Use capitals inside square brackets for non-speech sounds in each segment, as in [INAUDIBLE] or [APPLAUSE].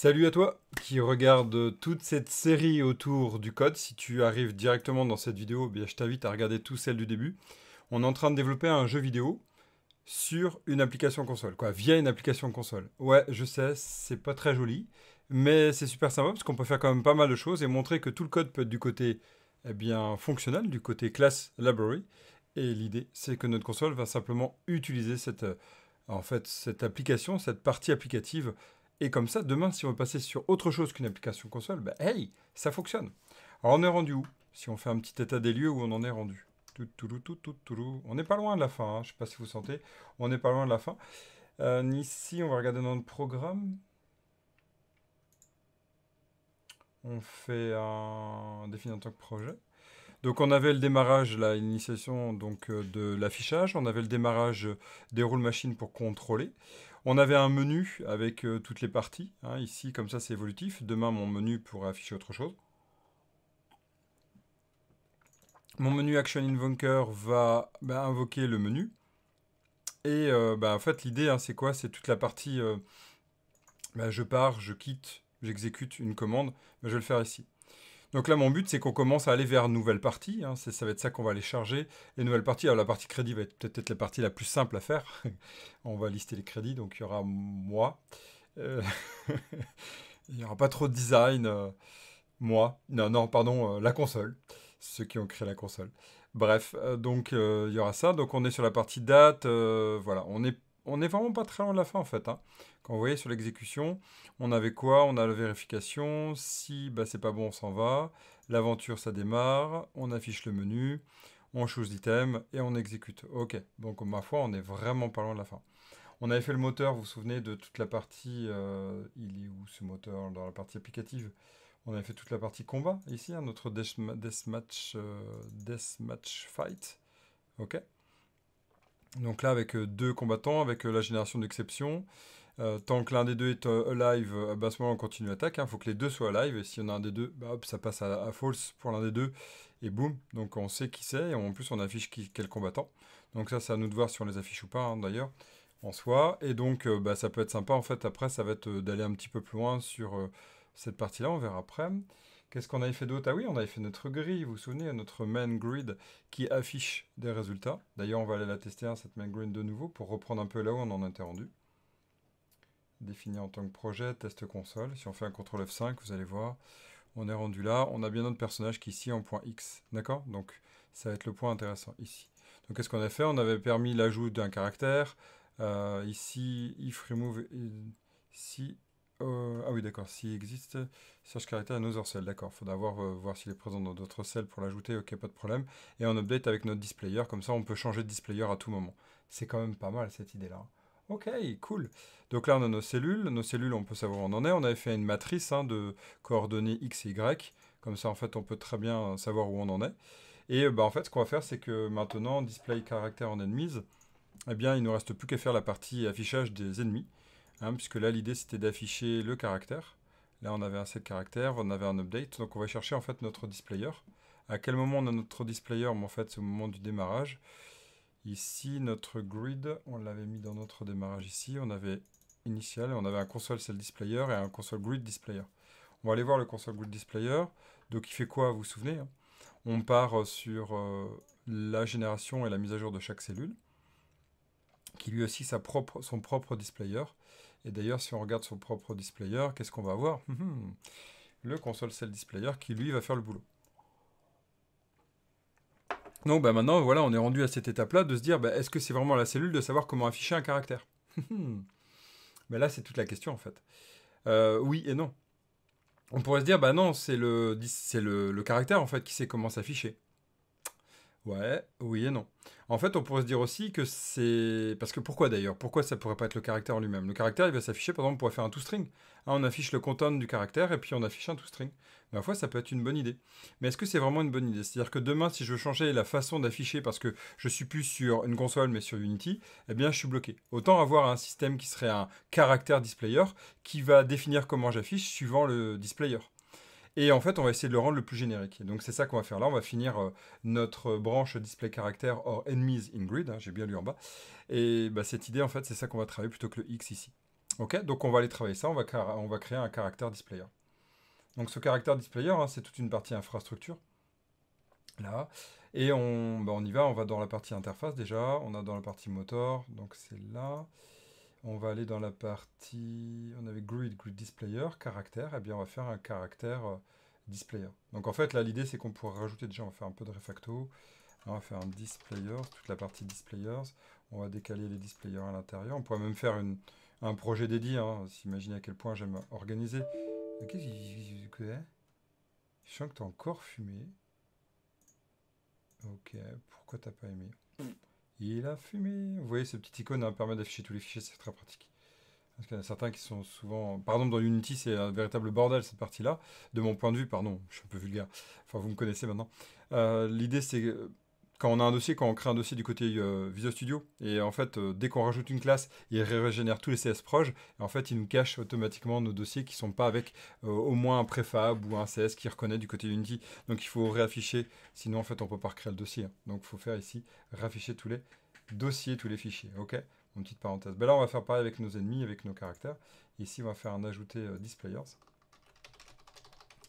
Salut à toi qui regarde toute cette série autour du code. Si tu arrives directement dans cette vidéo, eh bien je t'invite à regarder tout celle du début. On est en train de développer un jeu vidéo sur une application console, quoi, via une application console. Ouais, je sais, c'est pas très joli, mais c'est super sympa parce qu'on peut faire quand même pas mal de choses et montrer que tout le code peut être du côté eh bien fonctionnel, du côté class library. Et l'idée, c'est que notre console va simplement utiliser cette, euh, en fait, cette application, cette partie applicative et comme ça, demain, si on veut passer sur autre chose qu'une application console, ben hey, ça fonctionne. Alors on est rendu où Si on fait un petit état des lieux où on en est rendu. tout tout On n'est pas loin de la fin, hein. je ne sais pas si vous sentez, on n'est pas loin de la fin. Euh, ici, on va regarder dans notre programme. On fait un défini en tant que projet. Donc on avait le démarrage, la initiation donc, euh, de l'affichage, on avait le démarrage des roules machines pour contrôler. On avait un menu avec euh, toutes les parties. Hein, ici, comme ça, c'est évolutif. Demain, mon menu pourrait afficher autre chose. Mon menu Action Invoker va bah, invoquer le menu. Et euh, bah, en fait, l'idée, hein, c'est quoi C'est toute la partie... Euh, bah, je pars, je quitte, j'exécute une commande. je vais le faire ici. Donc là, mon but, c'est qu'on commence à aller vers une nouvelle partie. Hein. Ça va être ça qu'on va aller charger. Les nouvelles parties, alors la partie crédit va être peut-être la partie la plus simple à faire. [LAUGHS] On va lister les crédits, donc il y aura moi. Euh, [LAUGHS] il n'y aura pas trop de design. Euh, moi. Non, non, pardon, euh, la console. Ceux qui ont créé la console. Bref, donc il y aura ça. Donc on est sur la partie date. voilà, on est on n'est vraiment pas très loin de la fin en fait. Hein. Quand vous voyez sur l'exécution, on avait quoi On a la vérification, si bah, c'est pas bon on s'en va, l'aventure ça démarre, on affiche le menu, on choisit l'item et on exécute. Ok, donc ma foi on n'est vraiment pas loin de la fin. On avait fait le moteur, vous vous souvenez de toute la partie, euh, il est où ce moteur dans la partie applicative on avait fait toute la partie combat ici, hein, notre deathmatch euh, death match, fight. Ok. Donc là, avec euh, deux combattants, avec euh, la génération d'exception. Euh, tant que l'un des deux est live alive, bah, à ce moment on continue l'attaque. Il hein. faut que les deux soient live Et si on en a un des deux, bah, hop, ça passe à, false pour l'un des deux. Et boum. Donc on sait qui c'est. Et en plus, on affiche quel combattant. Donc ça, c'est à nous de voir si on les affiche ou pas, hein, d'ailleurs, en soi. Et donc, bah, ça peut être sympa. En fait, après, ça va être d'aller un petit peu plus loin sur cette partie-là. On verra après. Qu'est-ce qu'on avait fait d'autre Ah oui, on avait fait notre grille, vous vous souvenez, notre main grid qui affiche des résultats. D'ailleurs, on va aller la tester, hein, cette main grid de nouveau, pour reprendre un peu là où on en était rendu. Définir en tant que projet, test console. Si on fait un CTRL F5, vous allez voir, on est rendu là. On a bien notre personnage qui ici en point X, d'accord Donc, ça va être le point intéressant ici. Donc, qu'est-ce qu'on a fait On avait permis l'ajout d'un caractère. Euh, ici, if remove, ici, euh, ah oui, d'accord. S'il existe, search caractère à nos cell. D'accord. Faudra voir, euh, voir s'il est présent dans d'autres cells pour l'ajouter. Ok, pas de problème. Et on update avec notre displayer. Comme ça, on peut changer de displayer à tout moment. C'est quand même pas mal cette idée-là. Ok, cool. Donc là, on a nos cellules. Nos cellules, on peut savoir où on en est. On avait fait une matrice hein, de coordonnées x et y. Comme ça, en fait, on peut très bien savoir où on en est. Et bah, en fait, ce qu'on va faire, c'est que maintenant, display caractère en enemies, eh bien, il ne nous reste plus qu'à faire la partie affichage des ennemis. Hein, puisque là l'idée c'était d'afficher le caractère. Là on avait un set caractère, on avait un update, donc on va chercher en fait notre displayer. À quel moment on a notre displayer En fait c'est au moment du démarrage. Ici notre grid, on l'avait mis dans notre démarrage ici, on avait initial, on avait un console cell displayer et un console grid displayer. On va aller voir le console grid displayer. Donc il fait quoi, vous vous souvenez hein On part euh, sur euh, la génération et la mise à jour de chaque cellule, qui lui aussi son propre displayer. Et d'ailleurs, si on regarde son propre displayer, qu'est-ce qu'on va avoir [LAUGHS] Le console cell displayer qui, lui, va faire le boulot. Donc bah, maintenant, voilà, on est rendu à cette étape-là de se dire, bah, est-ce que c'est vraiment la cellule de savoir comment afficher un caractère Mais [LAUGHS] bah, là, c'est toute la question, en fait. Euh, oui et non. On pourrait se dire, bah non, c'est le, le caractère, en fait, qui sait comment s'afficher. Ouais, oui et non. En fait, on pourrait se dire aussi que c'est... Parce que pourquoi d'ailleurs Pourquoi ça pourrait pas être le caractère en lui-même Le caractère, il va s'afficher, par exemple, on pourrait faire un toString. Hein, on affiche le content du caractère et puis on affiche un toString. Ma foi, ça peut être une bonne idée. Mais est-ce que c'est vraiment une bonne idée C'est-à-dire que demain, si je veux changer la façon d'afficher parce que je suis plus sur une console mais sur Unity, eh bien, je suis bloqué. Autant avoir un système qui serait un caractère displayer qui va définir comment j'affiche suivant le displayer. Et en fait, on va essayer de le rendre le plus générique. donc c'est ça qu'on va faire là. On va finir euh, notre euh, branche display caractère or enemies in grid. Hein, j'ai bien lu en bas. Et bah, cette idée, en fait, c'est ça qu'on va travailler plutôt que le X ici. Ok, donc on va aller travailler ça. On va, créer un caractère displayer. Donc ce caractère displayer, hein, c'est toute une partie infrastructure. Là. Et on, bah, on y va. On va dans la partie interface déjà. On a dans la partie moteur. Donc c'est là. On va aller dans la partie, on avait grid, grid displayer, caractère, et eh bien on va faire un caractère euh, displayer. Donc en fait là l'idée c'est qu'on pourrait rajouter déjà, on va faire un peu de refacto, on va faire un displayer, toute la partie displayers, on va décaler les displayers à l'intérieur, on pourrait même faire un projet dédié, hein. s'imaginer à quel point j'aime organiser. ok Je sens que t'as encore fumé. Ok, pourquoi t'as pas aimé hmm. Il a fumé. Vous voyez, cette petite icône hein, permet d'afficher tous les fichiers, c'est très pratique. Parce qu'il y en a certains qui sont souvent... Pardon, exemple, dans Unity, c'est un véritable bordel, cette partie-là. De mon point de vue, pardon, je suis un peu vulgaire. Enfin, vous me connaissez maintenant. Euh, l'idée, c'est quand on a un dossier, quand on crée un dossier du côté euh, Visual Studio, et en fait, euh, dès qu'on rajoute une classe, il régénère tous les CS proches, et en fait, il nous cache automatiquement nos dossiers qui ne sont pas avec euh, au moins un préfab ou un CS qui reconnaît du côté Unity. Donc, il faut réafficher, sinon, en fait, on ne peut pas recréer le dossier. Hein. Donc, il faut faire ici, réafficher tous les dossiers, tous les fichiers, ok Une petite parenthèse. Ben là, on va faire pareil avec nos ennemis, avec nos caractères. Ici, on va faire un ajouter displayers.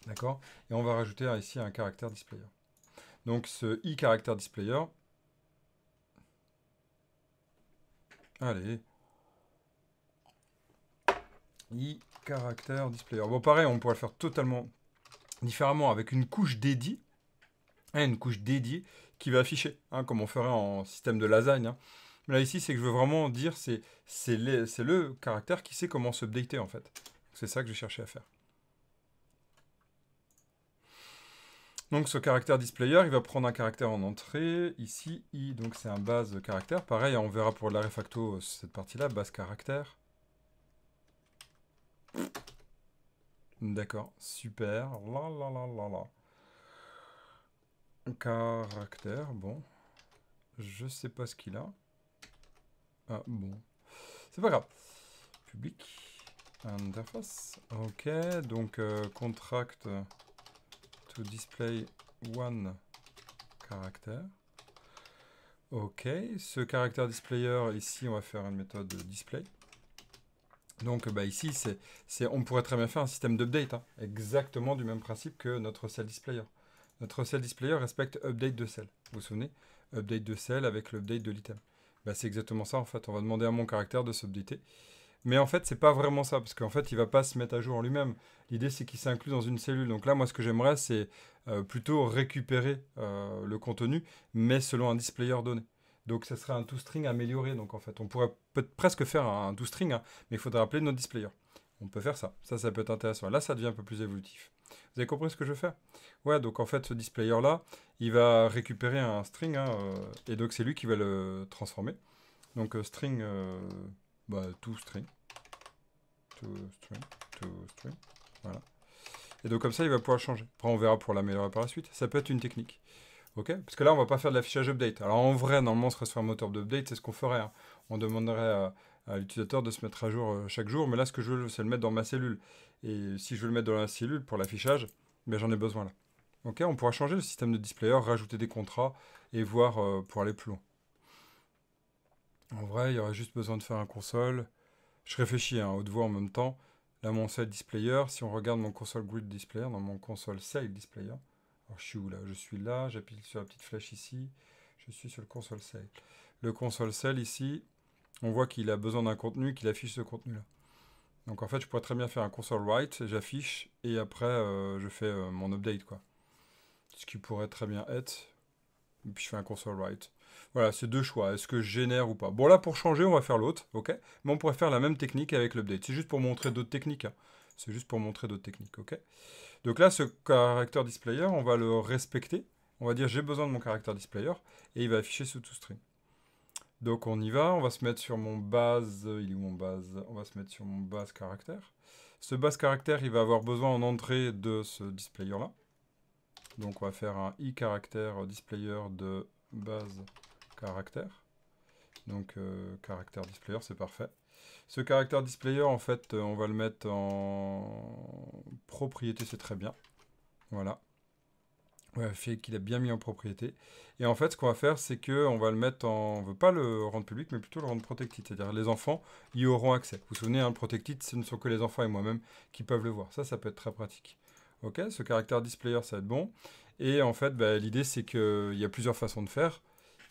D'accord Et on va rajouter ici un caractère displayer. Donc ce i character displayer. Allez. i character displayer. Bon, pareil, on pourrait le faire totalement différemment avec une couche dédiée. une couche dédiée qui va afficher, hein, comme on ferait en système de lasagne. Hein. Mais là, ici, c'est que je veux vraiment dire, c'est le caractère qui sait comment s'updater, en fait. C'est ça que je cherchais à faire. Donc ce caractère displayer, il va prendre un caractère en entrée, ici i, donc c'est un base caractère. Pareil, on verra pour la facto euh, cette partie-là, base caractère. D'accord, super. La la la la Caractère, bon. Je sais pas ce qu'il a. Ah bon. C'est pas grave. Public. Interface. Ok, donc euh, contract display one character. Ok, ce caractère displayer, ici, on va faire une méthode display. Donc bah, ici, c'est, on pourrait très bien faire un système d'update, hein. exactement du même principe que notre cell displayer. Notre cell displayer respecte update de cell. Vous vous souvenez Update de cell avec l'update de l'item. Bah, c'est exactement ça en fait. On va demander à mon caractère de s'updater. Mais en fait, c'est pas vraiment ça, parce qu'en fait, il va pas se mettre à jour en lui-même. L'idée, c'est qu'il s'inclut dans une cellule. Donc là, moi, ce que j'aimerais, c'est euh, plutôt récupérer euh, le contenu, mais selon un displayer donné. Donc, ça serait un toString amélioré. Donc, en fait, on pourrait presque faire un toString, hein, mais il faudrait appeler notre displayer. On peut faire ça. Ça, ça peut être intéressant. Là, ça devient un peu plus évolutif. Vous avez compris ce que je veux faire Ouais, donc en fait, ce displayer-là, il va récupérer un string, hein, euh, et donc c'est lui qui va le transformer. Donc, string bah, string. To string, voilà. Et donc comme ça, il va pouvoir changer. Après, on verra pour l'améliorer par la suite. Ça peut être une technique. ok Parce que là, on ne va pas faire de l'affichage update. Alors en vrai, normalement, ce serait sur un moteur d'update, c'est ce qu'on ferait. Hein. On demanderait à, l'utilisateur de se mettre à jour euh, chaque jour. Mais là, ce que je veux, c'est le mettre dans ma cellule. Et si je veux le mettre dans la cellule pour l'affichage, ben, j'en ai besoin là. on pourra changer le système de displayer, rajouter des contrats et voir euh, pour aller plus loin. En vrai, il y aurait juste besoin de faire un console. Je réfléchis à hein, haut haute voix en même temps. Là, mon cell displayer, si on regarde mon console grid displayer, dans mon console cell displayer, alors je suis où là Je suis là, j'appuie sur la petite flèche ici, je suis sur le console sale. Le console cell ici, on voit qu'il a besoin d'un contenu, qu'il affiche ce contenu là. Donc en fait, je pourrais très bien faire un console write, j'affiche, et après euh, je fais euh, mon update quoi. Ce qui pourrait très bien être, et puis je fais un console write. Voilà, c'est deux choix. Est-ce que je génère ou pas Bon, là, pour changer, on va faire l'autre, ok Mais on pourrait faire la même technique avec l'update. C'est juste pour montrer d'autres techniques. Hein. C'est juste pour montrer d'autres techniques, ok Donc là, ce caractère displayer, on va le respecter. On va dire, j'ai besoin de mon caractère displayer, et il va afficher sous tout Donc on y va, on va se mettre sur mon base, il est où mon base On va se mettre sur mon base caractère. Ce base caractère, il va avoir besoin en entrée de ce displayer là. Donc on va faire un i caractère displayer de base caractère. Donc euh, caractère displayer, c'est parfait. Ce caractère displayer, en fait, euh, on va le mettre en propriété, c'est très bien. Voilà. On a qu'il est bien mis en propriété. Et en fait, ce qu'on va faire, c'est qu'on va le mettre en... On ne veut pas le rendre public, mais plutôt le rendre protected. C'est-à-dire les enfants y auront accès. Vous vous souvenez, hein, protected, ce ne sont que les enfants et moi-même qui peuvent le voir. Ça, ça peut être très pratique. Ok, ce caractère displayer, ça va être bon. Et en fait, bah, l'idée, c'est qu'il y a plusieurs façons de faire.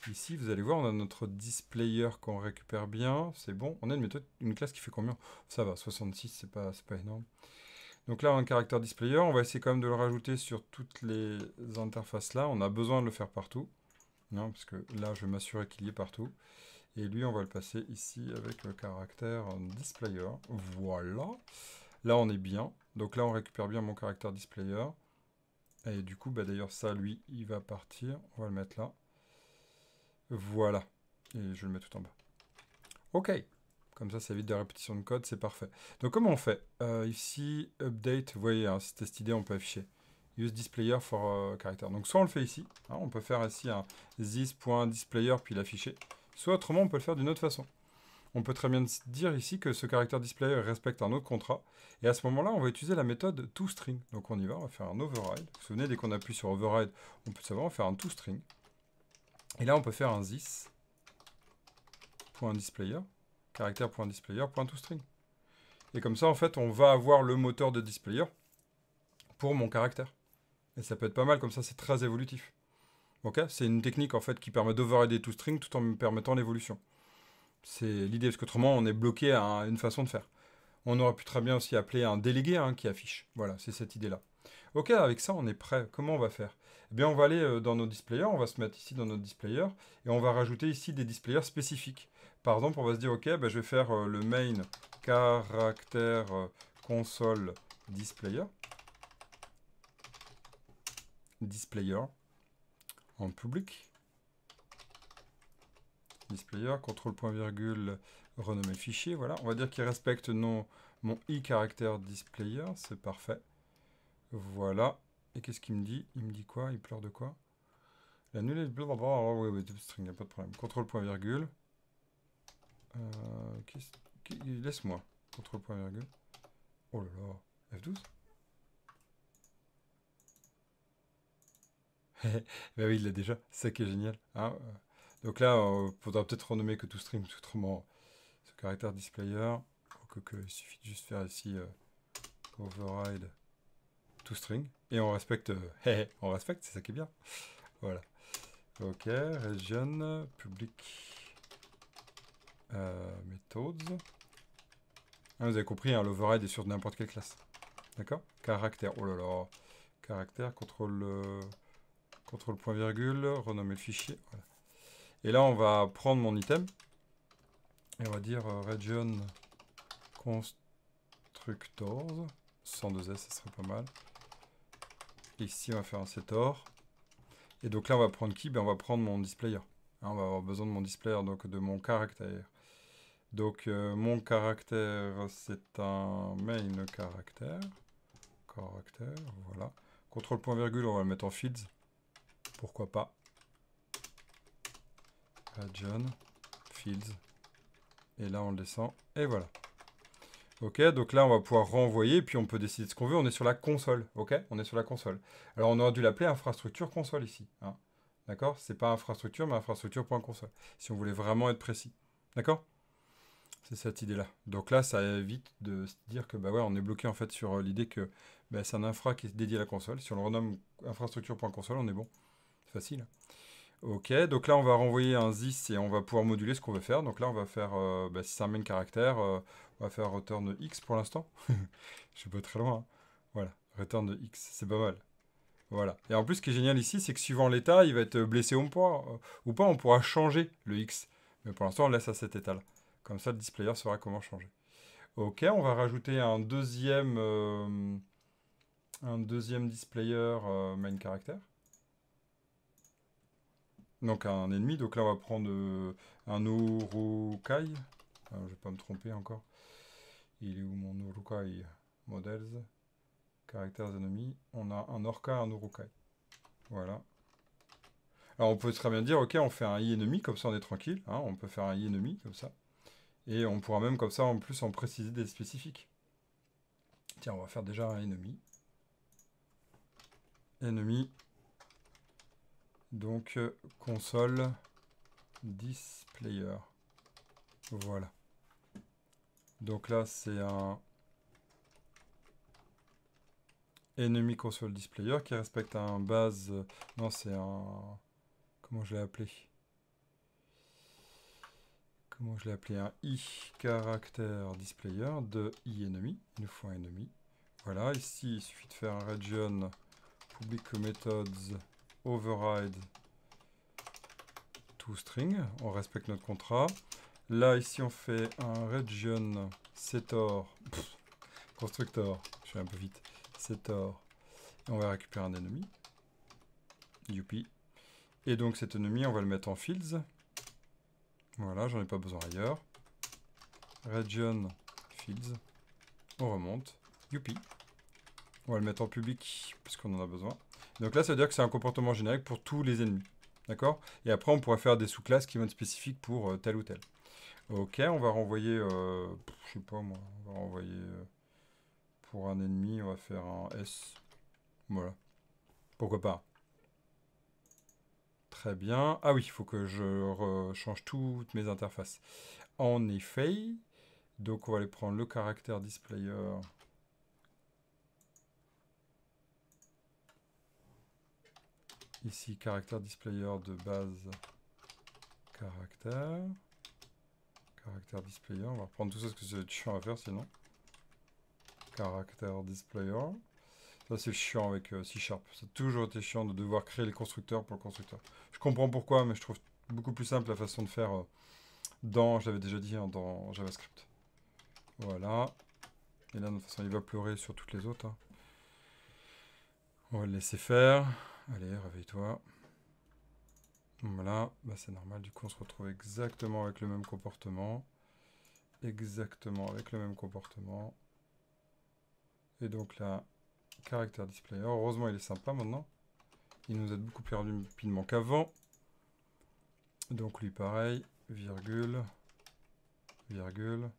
Ici, vous allez voir, on a notre displayer qu'on récupère bien. C'est bon. On a une, méthode, une classe qui fait combien Ça va, 66, c'est pas, pas énorme. Donc là, un caractère displayer, on va essayer quand même de le rajouter sur toutes les interfaces là. On a besoin de le faire partout. Non, hein, parce que là, je vais m'assurer qu'il y est partout. Et lui, on va le passer ici avec le caractère displayer. Voilà. Là, on est bien. Donc là, on récupère bien mon caractère displayer. Et du coup, bah, d'ailleurs, ça, lui, il va partir. On va le mettre là. Voilà. Et je le mets tout en bas. OK. Comme ça, ça évite des répétitions de code, c'est parfait. Donc comment on fait euh, Ici, update, vous voyez, hein, c'était cette idée, on peut afficher. Use displayer for euh, Donc soit on le fait ici, hein, on peut faire ici un this.displayer puis l'afficher, soit autrement on peut le faire d'une autre façon. On peut très bien dire ici que ce caractère displayer respecte un autre contrat, et à ce moment-là, on va utiliser la méthode toString. Donc on y va, on va faire un override. Vous vous souvenez, dès qu'on appuie sur override, on peut savoir, faire un toString. Et là, on peut faire un this Et comme ça, en fait, on va avoir le moteur de displayer pour mon caractère. Et ça peut être pas mal, comme ça, c'est très évolutif. c'est une technique, en fait, qui permet d'overrider toString tout en me permettant l'évolution. C'est l'idée, parce qu'autrement, on est bloqué à une façon de faire. On aurait pu très bien aussi appeler un délégué hein, qui affiche. Voilà, c'est cette idée-là. Ok, avec ça, on est prêt. Comment on va faire eh on va aller euh, dans nos displayers, on va se mettre ici dans notre displayer et on va rajouter ici des displayers spécifiques. Par exemple, on va se dire, ok, bah, je vais faire euh, le main caractère euh, console displayer. Displayer en public. Displayer, contrôle point virgule, renommer fichier, voilà. On va dire qu'il respecte non, mon i caractère displayer, c'est parfait. Voilà, et qu'est-ce qu'il me dit Il me dit quoi Il pleure de quoi La nullité, blablabla. Ah oui, oui, string, il n'y a pas de problème. Contrôle point virgule. Euh, laisse-moi. Contrôle point virgule. Oh là là. F12 [LAUGHS] Bah oui, il l'a déjà. C'est ça qui est génial. Hein, euh. Donc là, il euh, faudra peut-être renommer que tout string, autrement, ce caractère displayer. il suffit de juste faire ici override string Et on respecte, euh, [LAUGHS] on respecte, c'est ça qui est bien. Voilà. Ok, region, public, euh, methods. Ah, vous avez compris, un hein, l'override est sur n'importe quelle classe. D'accord Caractère, oh là là. Caractère, contrôle, euh, contrôle point virgule, renommer le fichier. Et là, on va prendre mon item. Et on va dire euh, region constructors. 102S, ce serait pas mal. Ici, on va faire un setor. Et donc là, on va prendre qui ben, On va prendre mon displayer. Hein, on va avoir besoin de mon displayer, donc de mon caractère. Donc euh, mon caractère, c'est un main caractère. Caractère, voilà. Contrôle point virgule, on va le mettre en fields. Pourquoi pas. John, fields. Et là, on le descend. Et voilà. Ok, donc là, on va pouvoir renvoyer, puis on peut décider de ce qu'on veut. On est sur la console, ok On est sur la console. Alors, on aurait dû l'appeler infrastructure console ici. Hein D'accord C'est pas infrastructure, mais infrastructure.console, si on voulait vraiment être précis. D'accord C'est cette idée-là. Donc là, ça évite de se dire que, bah ouais, on est bloqué en fait sur euh, l'idée que bah, c'est un infra qui est dédié à la console. Si on le renomme infrastructure.console, on est bon. C'est facile. Ok, donc là on va renvoyer un ZIS et on va pouvoir moduler ce qu'on veut faire. Donc là on va faire, euh, bah, si c'est un main caractère, euh, on va faire return x pour l'instant. [LAUGHS] Je suis pas très loin. Hein. Voilà, return x, c'est pas mal. Voilà. Et en plus ce qui est génial ici, c'est que suivant l'état, il va être blessé ou pas, euh, ou pas, on pourra changer le x. Mais pour l'instant on laisse à cet état là. Comme ça le displayer saura comment changer. Ok, on va rajouter un deuxième, un deuxième displayer main caractère. Donc un ennemi. Donc là, on va prendre euh, un Orokai. Je ah, je vais pas me tromper encore. Il est où mon Urukai Models. Caractères ennemis. On a un Orca, un Urukai. Voilà. Alors on peut très bien dire, ok, on fait un i ennemi, comme ça on est tranquille. Hein. on peut faire un i ennemi, comme ça. Et on pourra même comme ça en plus en préciser des spécifiques. Tiens, on va faire déjà un ennemi. Ennemi, donc euh, console displayer. Voilà. Donc là, c'est un ennemi console displayer qui respecte un base... Euh, non, c'est un... Comment je l'ai appelé Comment je l'ai appelé Un i caractère displayer de i ennemi. Il nous ennemi. Voilà, ici, il suffit de faire un region public methods override to string On respecte notre contrat. Là, ici, on fait un region setor constructor. Je vais un peu vite. Setor. on va récupérer un ennemi. Youpi. Et donc, cet ennemi, on va le mettre en fields. Voilà, j'en ai pas besoin ailleurs. Region fields. On remonte. Youpi. On va le mettre en public, puisqu'on en a besoin. Donc là, ça veut dire que c'est un comportement générique pour tous les ennemis. D'accord Et après, on pourrait faire des sous-classes qui vont être spécifiques pour euh, tel ou tel. Ok, on va renvoyer... Euh, je sais pas, moi. On va renvoyer... Euh, pour un ennemi, on va faire un S. Voilà. Pourquoi pas Très bien. Ah oui, il faut que je change toutes mes interfaces. En effet, donc on va aller prendre le caractère displayer. Ici, caractère displayer de base caractère. Caractère displayer. On va reprendre tout ça parce que c'est chiant à faire sinon. Caractère displayer. Ça, c'est chiant avec euh, C Sharp. Ça a toujours été chiant de devoir créer les constructeurs pour le constructeur. Je comprends pourquoi, mais je trouve beaucoup plus simple la façon de faire euh, dans, je l'avais déjà dit, hein, dans JavaScript. Voilà. Et là, de toute façon, il va pleurer sur toutes les autres. Hein. On va le laisser faire. Allez, réveille-toi. Voilà, bah, c'est normal, du coup on se retrouve exactement avec le même comportement. Exactement avec le même comportement. Et donc là, caractère display. Oh, heureusement il est sympa maintenant. Il nous aide beaucoup plus rapidement qu'avant. Donc lui pareil, virgule, virgule.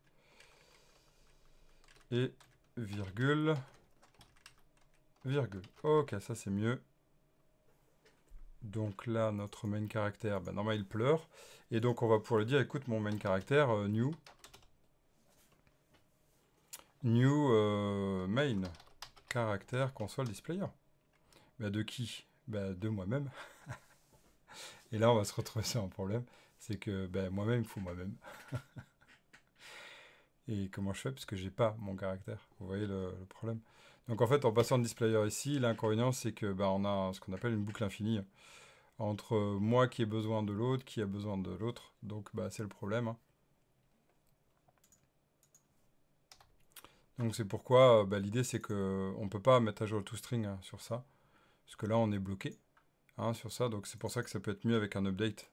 Et virgule, virgule. Ok, ça c'est mieux. Donc là, notre main caractère, ben, normalement il pleure. Et donc on va pouvoir lui dire, écoute, mon main caractère, euh, new, new euh, main caractère console displayer. Ben, de qui ben, De moi-même. [LAUGHS] Et là, on va se retrouver sur un problème, c'est que ben, moi-même, il faut moi-même. [LAUGHS] Et comment je fais Parce que j'ai pas mon caractère. Vous voyez le problème donc en fait, en passant le displayer ici, l'inconvénient c'est que bah, on a ce qu'on appelle une boucle infinie entre moi qui ai besoin de l'autre, qui a besoin de l'autre. Donc bah, c'est le problème. Hein. Donc c'est pourquoi bah, l'idée c'est que on peut pas mettre à jour le toString hein, sur ça, parce que là on est bloqué hein, sur ça. Donc c'est pour ça que ça peut être mieux avec un update.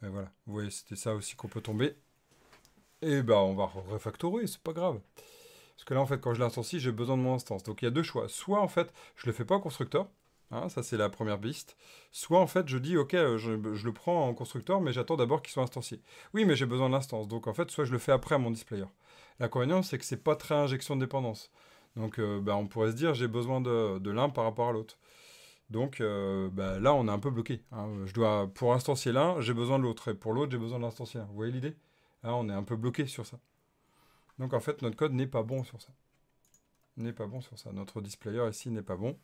Mais voilà, vous voyez, c'était ça aussi qu'on peut tomber. Et bah on va refactorer, c'est pas grave. Parce que là, en fait, quand je l'instancie, j'ai besoin de mon instance. Donc, il y a deux choix. Soit, en fait, je ne le fais pas en constructeur. Hein, ça, c'est la première piste. Soit, en fait, je dis, OK, euh, je, le prends en constructeur, mais j'attends d'abord qu'il soit instancié. Oui, mais j'ai besoin de l'instance. Donc, en fait, soit je le fais après à mon displayer. L'inconvénient, c'est que c'est pas très injection de dépendance. Donc, euh, bah, on pourrait se dire, j'ai besoin de, l'un par rapport à l'autre. Donc euh, bah, là, on est un peu bloqué. Hein. Je dois, pour instancier l'un, j'ai besoin de l'autre. Et pour l'autre, j'ai besoin de l'instancier. Vous voyez l'idée on est un peu bloqué sur ça. Donc en fait, notre code n'est pas bon sur ça. N'est pas bon sur ça. Notre displayer ici n'est pas bon.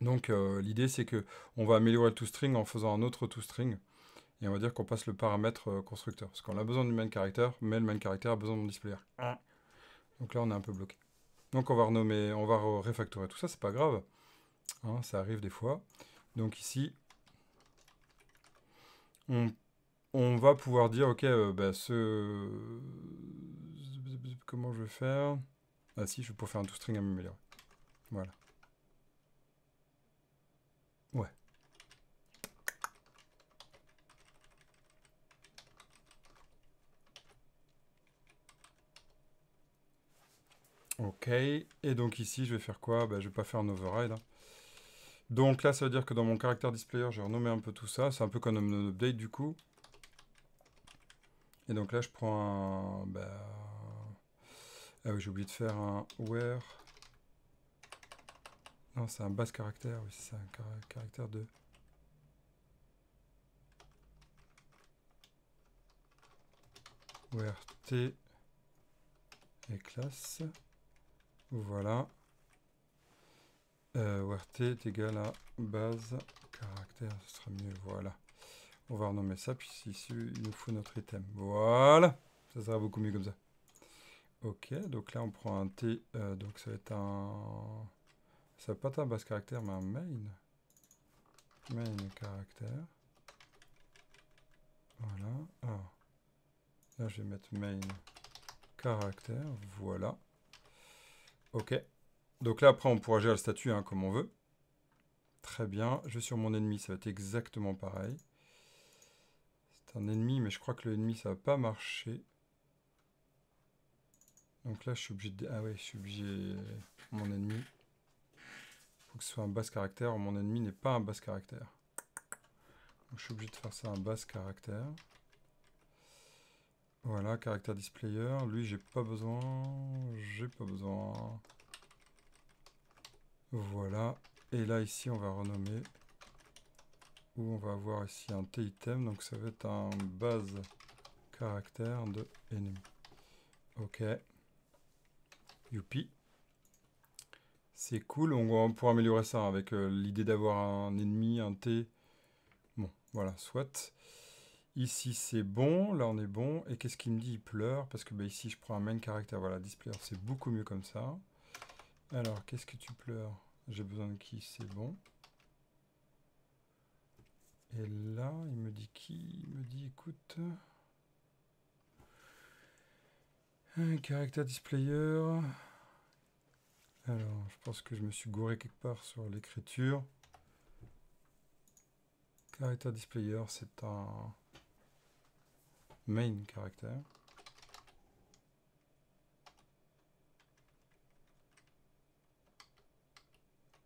Donc euh, l'idée c'est que on va améliorer le toString en faisant un autre toString et on va dire qu'on passe le paramètre euh, constructeur parce qu'on a besoin du main caractère mais le main caractère a besoin de mon displayer. Donc là on est un peu bloqué. Donc on va renommer, on va refactorer tout ça, c'est pas grave. Hein, ça arrive des fois. Donc ici on on va pouvoir dire, ok, euh, bah, ce... Comment je vais faire Ah si, je vais pouvoir faire un toString à m'améliorer. Voilà. Ouais. Ok, et donc ici, je vais faire quoi bah, Je vais pas faire un override. Hein. Donc là, ça veut dire que dans mon caractère displayer, j'ai renommé un peu tout ça. C'est un peu comme un update du coup. Et donc là, je prends un... Bah, ah oui, j'ai oublié de faire un where... Non, c'est un base caractère. Oui, c'est un caractère de... Where T et classe. Voilà. Euh, where T est égal à base caractère. Ce sera mieux. Voilà. On va renommer ça, puis ici, il nous faut notre item. Voilà, ça sera beaucoup mieux comme ça. Ok, donc là, on prend un T, euh, donc ça va être un... Ça va pas être un basse caractère, mais un main. Main caractère. Voilà. là, je vais mettre main caractère. Voilà. Ok. Donc là, après, on pourra gérer le statut hein, comme on veut. Très bien. Je vais sur mon ennemi, ça va être exactement pareil ennemi, mais je crois que le ennemi, ça va pas marcher. Donc là, je suis obligé de... Ah ouais, je suis obligé... Mon ennemi. faut que ce soit un basse caractère. Mon ennemi n'est pas un basse caractère. je suis obligé de faire ça un basse caractère. Voilà, caractère displayer. Lui, j'ai pas besoin. J'ai pas besoin. Voilà. Et là, ici, on va renommer on va avoir ici un T-item, donc ça va être un base caractère de ennemi. Ok. Youpi. C'est cool, on va améliorer ça avec euh, l'idée d'avoir un ennemi, un T. Bon, voilà, soit. Ici c'est bon, là on est bon. Et qu'est-ce qu'il me dit Il pleure parce que bah, ici je prends un main caractère. Voilà, displayer, c'est beaucoup mieux comme ça. Alors, qu'est-ce que tu pleures J'ai besoin de qui C'est bon. Et là, il me dit qui Il me dit, écoute... Un caractère displayer... Alors, je pense que je me suis gouré quelque part sur l'écriture. Caractère displayer, c'est un main caractère.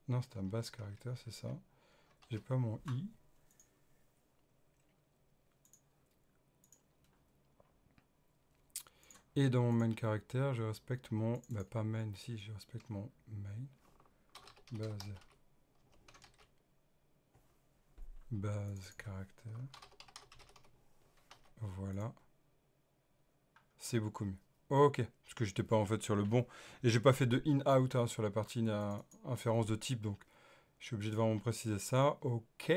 Non, c'est un basse caractère, c'est ça. J'ai pas mon i. Et dans mon main caractère, je respecte mon... Bah pas main, si, je respecte mon main. Base. Base caractère. Voilà. C'est beaucoup mieux. Ok, parce que j'étais pas en fait sur le bon. Et j'ai pas fait de in-out hein, sur la partie euh, inférence de type, donc je suis obligé de vraiment préciser ça. Ok.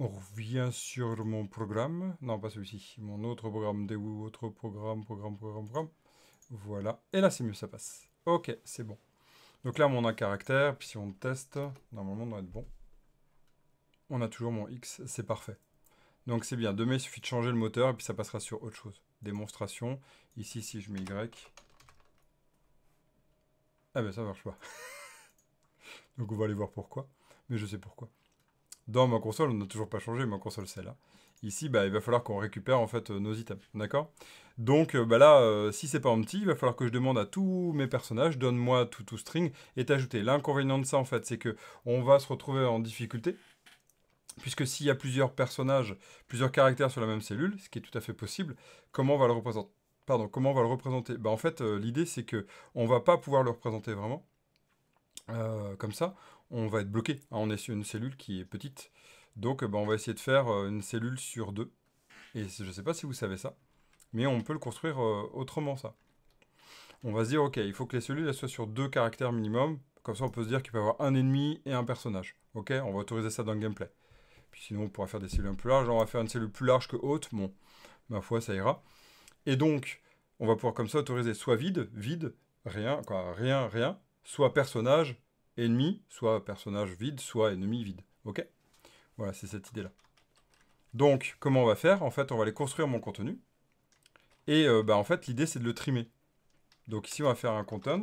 On revient sur mon programme. Non, pas celui-ci. Mon autre programme. Des autre programme, programme, programme, programme. Voilà. Et là, c'est mieux, ça passe. Ok, c'est bon. Donc là, on a un caractère. Puis si on teste, normalement, on doit être bon. On a toujours mon X. C'est parfait. Donc c'est bien. Demain, il suffit de changer le moteur et puis ça passera sur autre chose. Démonstration. Ici, si je mets Y. Ah ben, ça marche pas. [LAUGHS] Donc on va aller voir pourquoi. Mais je sais pourquoi. Dans ma console, on n'a toujours pas changé, ma console c'est là. Ici, bah, il va falloir qu'on récupère en fait euh, nos items, d'accord Donc euh, bah là, si euh, si c'est pas petit, il va falloir que je demande à tous mes personnages, donne-moi tout, tout string, et t'ajouter. L'inconvénient de ça en fait, c'est que va se retrouver en difficulté, puisque s'il y a plusieurs personnages, plusieurs caractères sur la même cellule, ce qui est tout à fait possible, comment on va le représenter comment va le représenter bah, En fait, l'idée c'est que on va pas pouvoir le représenter vraiment. comme ça, on va être bloqué. Hein, on est sur une cellule qui est petite. Donc euh, bah, on va essayer de faire euh, une cellule sur deux. Et je ne sais pas si vous savez ça, mais on peut le construire euh, autrement ça. On va se dire, ok, il faut que les cellules elles soient sur deux caractères minimum. Comme ça, on peut se dire qu'il peut y avoir un ennemi et un personnage. Ok, on va autoriser ça dans le gameplay. Puis sinon, on pourra faire des cellules un peu larges. On va faire une cellule plus large que haute. Bon, ma foi, ça ira. Et donc, on va pouvoir comme ça autoriser soit vide, vide, rien, quoi, rien, rien, soit personnage, ennemi, soit personnage vide, soit ennemi vide. Ok Voilà, c'est cette idée-là. Donc, comment on va faire En fait, on va aller construire mon contenu. Et euh, bah, en fait, l'idée, c'est de le trimer. Donc ici, on va faire un content,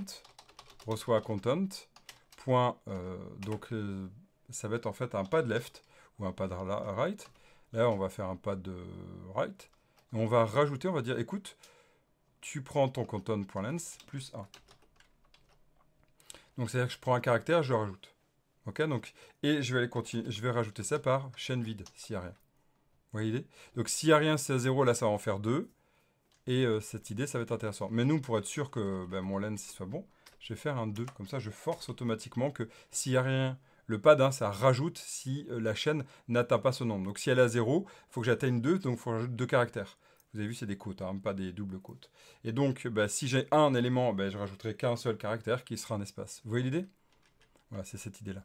reçoit content, point, euh, donc euh, ça va être en fait un pad left ou un pad right. Là, on va faire un pad right. Et on va rajouter, on va dire, écoute, tu prends ton content.lens plus 1. Donc c'est-à-dire que je prends un caractère, je le rajoute. Ok, donc, et je vais, continuer, je vais rajouter ça par chaîne vide, s'il n'y a rien. Vous voyez l'idée Donc s'il n'y a rien, c'est à 0, là ça va en faire 2. Et euh, cette idée, ça va être intéressant. Mais nous, pour être sûr que ben, mon lens soit bon, je vais faire un 2. Comme ça, je force automatiquement que s'il n'y a rien, le pad, hein, ça rajoute si euh, la chaîne n'atteint pas ce nombre. Donc si elle est à 0, il faut que j'atteigne 2, donc il faut que 2 caractères. Vous avez vu, c'est des côtes, hein, pas des doubles côtes. Et donc, bah, si j'ai un élément, bah, je rajouterai qu'un seul caractère qui sera un espace. Vous voyez l'idée Voilà, c'est cette idée-là.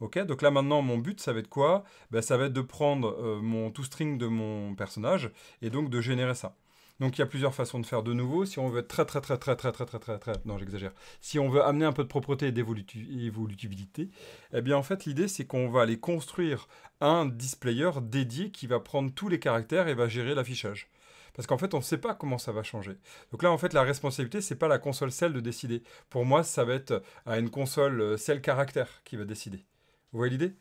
Ok, donc là maintenant, mon but, ça va être quoi bah, Ça va être de prendre euh, mon toString de mon personnage et donc de générer ça. Donc il y a plusieurs façons de faire de nouveau. Si on veut être très très très très très très très très très... Non, j'exagère. Si on veut amener un peu de propreté et d'évolutibilité, eh bien en fait l'idée c'est qu'on va aller construire un displayer dédié qui va prendre tous les caractères et va gérer l'affichage. Parce qu'en fait, on ne sait pas comment ça va changer. Donc là, en fait, la responsabilité, c'est pas la console celle de décider. Pour moi, ça va être euh, à une console euh, celle caractère qui va décider. Vous voyez l'idée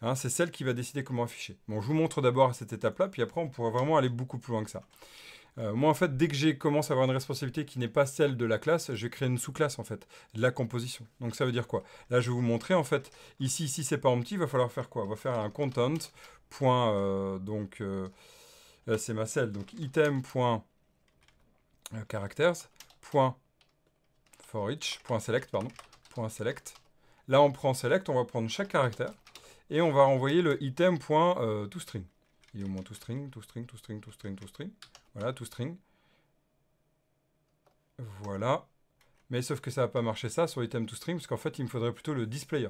hein, c'est celle qui va décider comment afficher. Bon, je vous montre d'abord cette étape-là, puis après, on pourra vraiment aller beaucoup plus loin que ça. Euh, moi, en fait, dès que j'ai commencé à avoir une responsabilité qui n'est pas celle de la classe, je vais une sous-classe, en fait, de la composition. Donc, ça veut dire quoi Là, je vais vous montrer, en fait, ici, ici, c'est pas petit, il va falloir faire quoi On va faire un content. donc... Euh, c'est ma selle. Donc item for each select pardon select. Là on prend select, on va prendre chaque caractère et on va renvoyer le item.toString. Euh, il au moins toString, toString, toString, toString, toString. Voilà toString. Voilà. Mais sauf que ça va pas marcher ça sur item toString parce qu'en fait il me faudrait plutôt le displayer.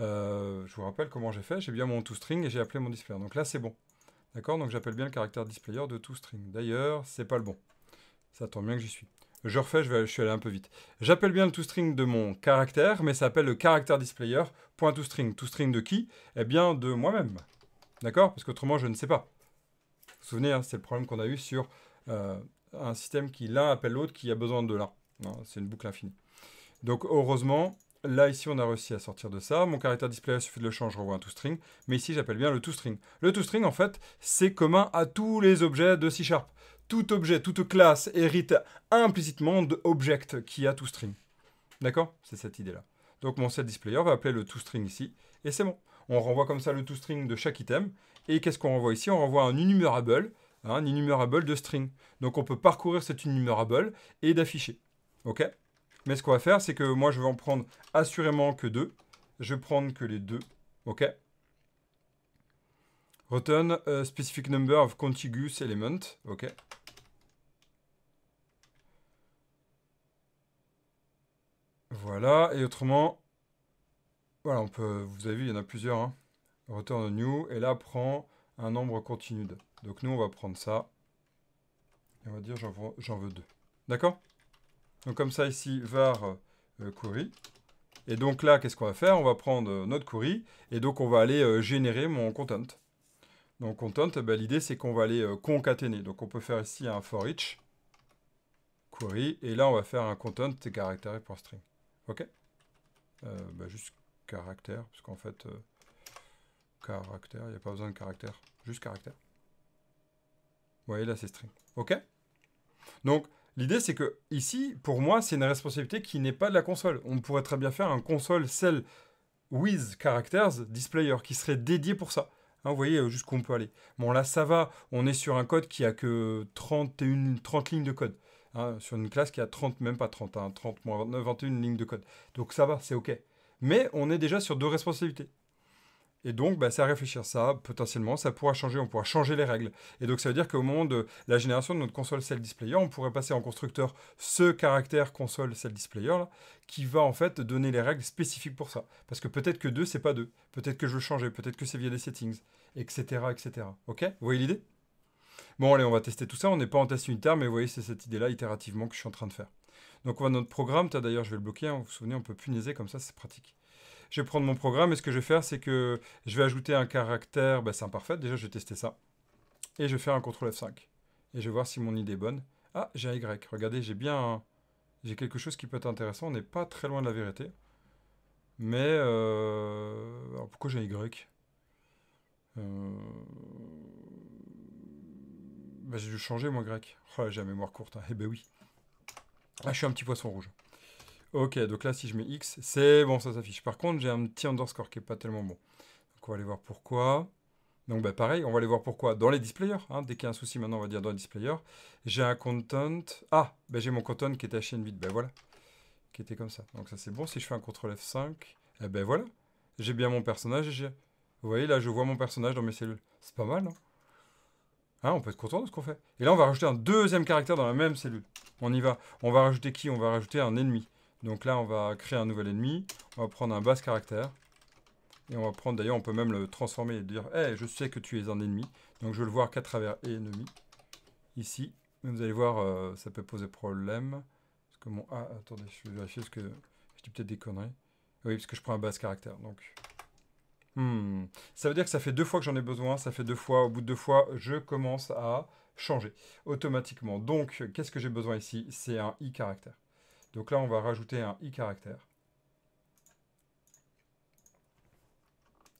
Euh, je vous rappelle comment j'ai fait, j'ai bien mon toString et j'ai appelé mon displayer. Donc là c'est bon, D'accord Donc j'appelle bien le caractère displayer de toString. D'ailleurs, c'est pas le bon. Ça tombe bien que j'y suis. Je refais, je, suis allé un peu vite. J'appelle bien le toString de mon caractère, mais ça appelle le caractère displayer.toString. ToString de qui Eh bien, de moi-même. D'accord Parce qu'autrement, je ne sais pas. Vous vous souvenez, hein, c'est le problème qu'on a eu sur euh, un système qui l'un appelle l'autre, qui a besoin de l'un. C'est une boucle infinie. Donc, heureusement, Là, ici, on a réussi à sortir de ça. Mon caractère display, suffit de le changer, je revois un toString. Mais ici, j'appelle bien le toString. Le toString, en fait, c'est commun à tous les objets de C Sharp. Tout objet, toute classe hérite implicitement de qui a toString. D'accord C'est cette idée-là. Donc, mon setDisplayer va appeler le toString ici. Et c'est bon. On renvoie comme ça le toString de chaque item. Et qu'est-ce qu'on renvoie ici On renvoie un enumerable, hein, un enumerable de string. Donc, on peut parcourir cet enumerable et d'afficher. OK mais ce qu'on va faire, c'est que moi, je vais en prendre assurément que deux. Je vais prendre que les deux. OK Return a euh, specific number of contiguous elements. OK. Voilà. Et autrement, voilà, on peut, vous avez vu, il y en a plusieurs. Hein. Return a new. Et là, prend un nombre continu de. Donc nous, on va prendre ça. Et on va dire, j'en veux deux. D'accord donc comme ça ici, var euh, euh, query. Et donc là, qu'est-ce qu'on va faire On va prendre euh, notre query et donc on va aller générer mon content. Donc content, eh ben, l'idée c'est qu'on va aller concaténer. Donc on peut faire ici un for each query et là on va faire un content caractéré et string. Ok bah, Juste caractère, parce qu'en fait, caractère, il n'y a pas besoin de caractère, juste caractère. Vous voyez là c'est string. Ok Donc L'idée, c'est que ici, pour moi, c'est une responsabilité qui n'est pas de la console. On pourrait très bien faire un console cell with characters displayer qui serait dédié pour ça. Hein, vous voyez euh, jusqu'où on peut aller. Bon, là, ça va. On est sur un code qui a que une 30 lignes de code. Hein, sur une classe qui a 30, même pas 30, 30 hein, moins 21 lignes de code. Donc ça va, c'est OK. Mais on est déjà sur deux responsabilités. Et donc, bah, c'est à réfléchir ça. Potentiellement, ça pourra changer. On pourra changer les règles. Et donc, ça veut dire qu'au moment de la génération de notre console cell displayer on pourrait passer en constructeur ce caractère console cell displayer là, qui va en fait donner les règles spécifiques pour ça. Parce que peut-être que 2, c'est pas 2. Peut-être que je veux changer. Peut-être que c'est via des settings, etc. etc. Ok Vous voyez l'idée Bon, allez, on va tester tout ça. On n'est pas en test unitaire, mais vous voyez, c'est cette idée-là itérativement que je suis en train de faire. Donc, on va notre programme. d'ailleurs, je vais le bloquer. Hein. Vous vous souvenez, on peut punaiser comme ça, c'est pratique je vais prendre mon programme et ce que je vais faire, c'est que je vais ajouter un caractère, bah, c'est imparfait, déjà je vais tester ça. Et je vais faire un CTRL F5. Et je vais voir si mon idée est bonne. Ah, j'ai un Y. Regardez, j'ai bien J'ai quelque chose qui peut être intéressant. On n'est pas très loin de la vérité. Mais... Euh, alors pourquoi j'ai un Y euh, bah, J'ai dû changer mon grec. Oh, j'ai la mémoire courte. Hein. Eh ben oui. Ah, je suis un petit poisson rouge. Ok, donc là, si je mets X, c'est bon, ça s'affiche. Par contre, j'ai un petit underscore qui n'est pas tellement bon. Donc, on va aller voir pourquoi. Donc, bah, pareil, on va aller voir pourquoi. Dans les displayers, hein, dès qu'il y a un souci, maintenant, on va dire dans les displayers, j'ai un content. Ah, bah, j'ai mon content qui était à chaîne vide. Ben voilà, qui était comme ça. Donc, ça, c'est bon. Si je fais un CTRL F5, eh ben voilà, j'ai bien mon personnage. Et Vous voyez, là, je vois mon personnage dans mes cellules. C'est pas mal, non hein. hein, on peut être content de ce qu'on fait. Et là, on va rajouter un deuxième caractère dans la même cellule. On y va. On va rajouter qui On va rajouter un ennemi. Donc là, on va créer un nouvel ennemi. On va prendre un base caractère. Et on va prendre, d'ailleurs, on peut même le transformer et dire hey, je sais que tu es un ennemi. Donc je veux le voir qu'à travers e ennemi. Ici, vous allez voir, euh, ça peut poser problème. Parce que mon ah, attendez, je vais vérifier ce que je peut-être des conneries. Oui, parce que je prends un base caractère. Donc. Hmm. Ça veut dire que ça fait deux fois que j'en ai besoin. Ça fait deux fois. Au bout de deux fois, je commence à changer automatiquement. Donc, qu'est-ce que j'ai besoin ici C'est un i caractère. Donc là, on va rajouter un i caractère.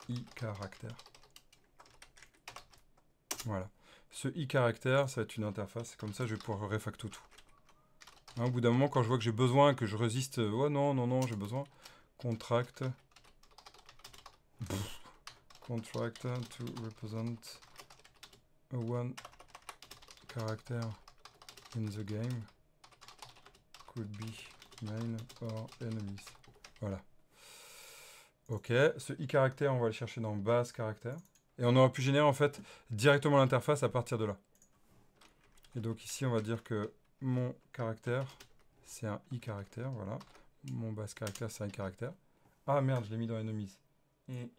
i caractère. Voilà. Ce i caractère, ça va être une interface. Comme ça, je vais pouvoir refacto tout. Hein, au bout d'un moment, quand je vois que j'ai besoin, que je résiste, oh non, non, non, j'ai besoin. Contract. contract to represent a one character in the game could be mine or enemies. Voilà. Ok, ce i caractère, on va le chercher dans base caractère. Et on aura pu générer en fait directement l'interface à partir de là. Et donc ici, on va dire que mon caractère, c'est un i caractère, voilà. Mon base caractère, c'est un caractère. Ah merde, je l'ai mis dans enemies. Et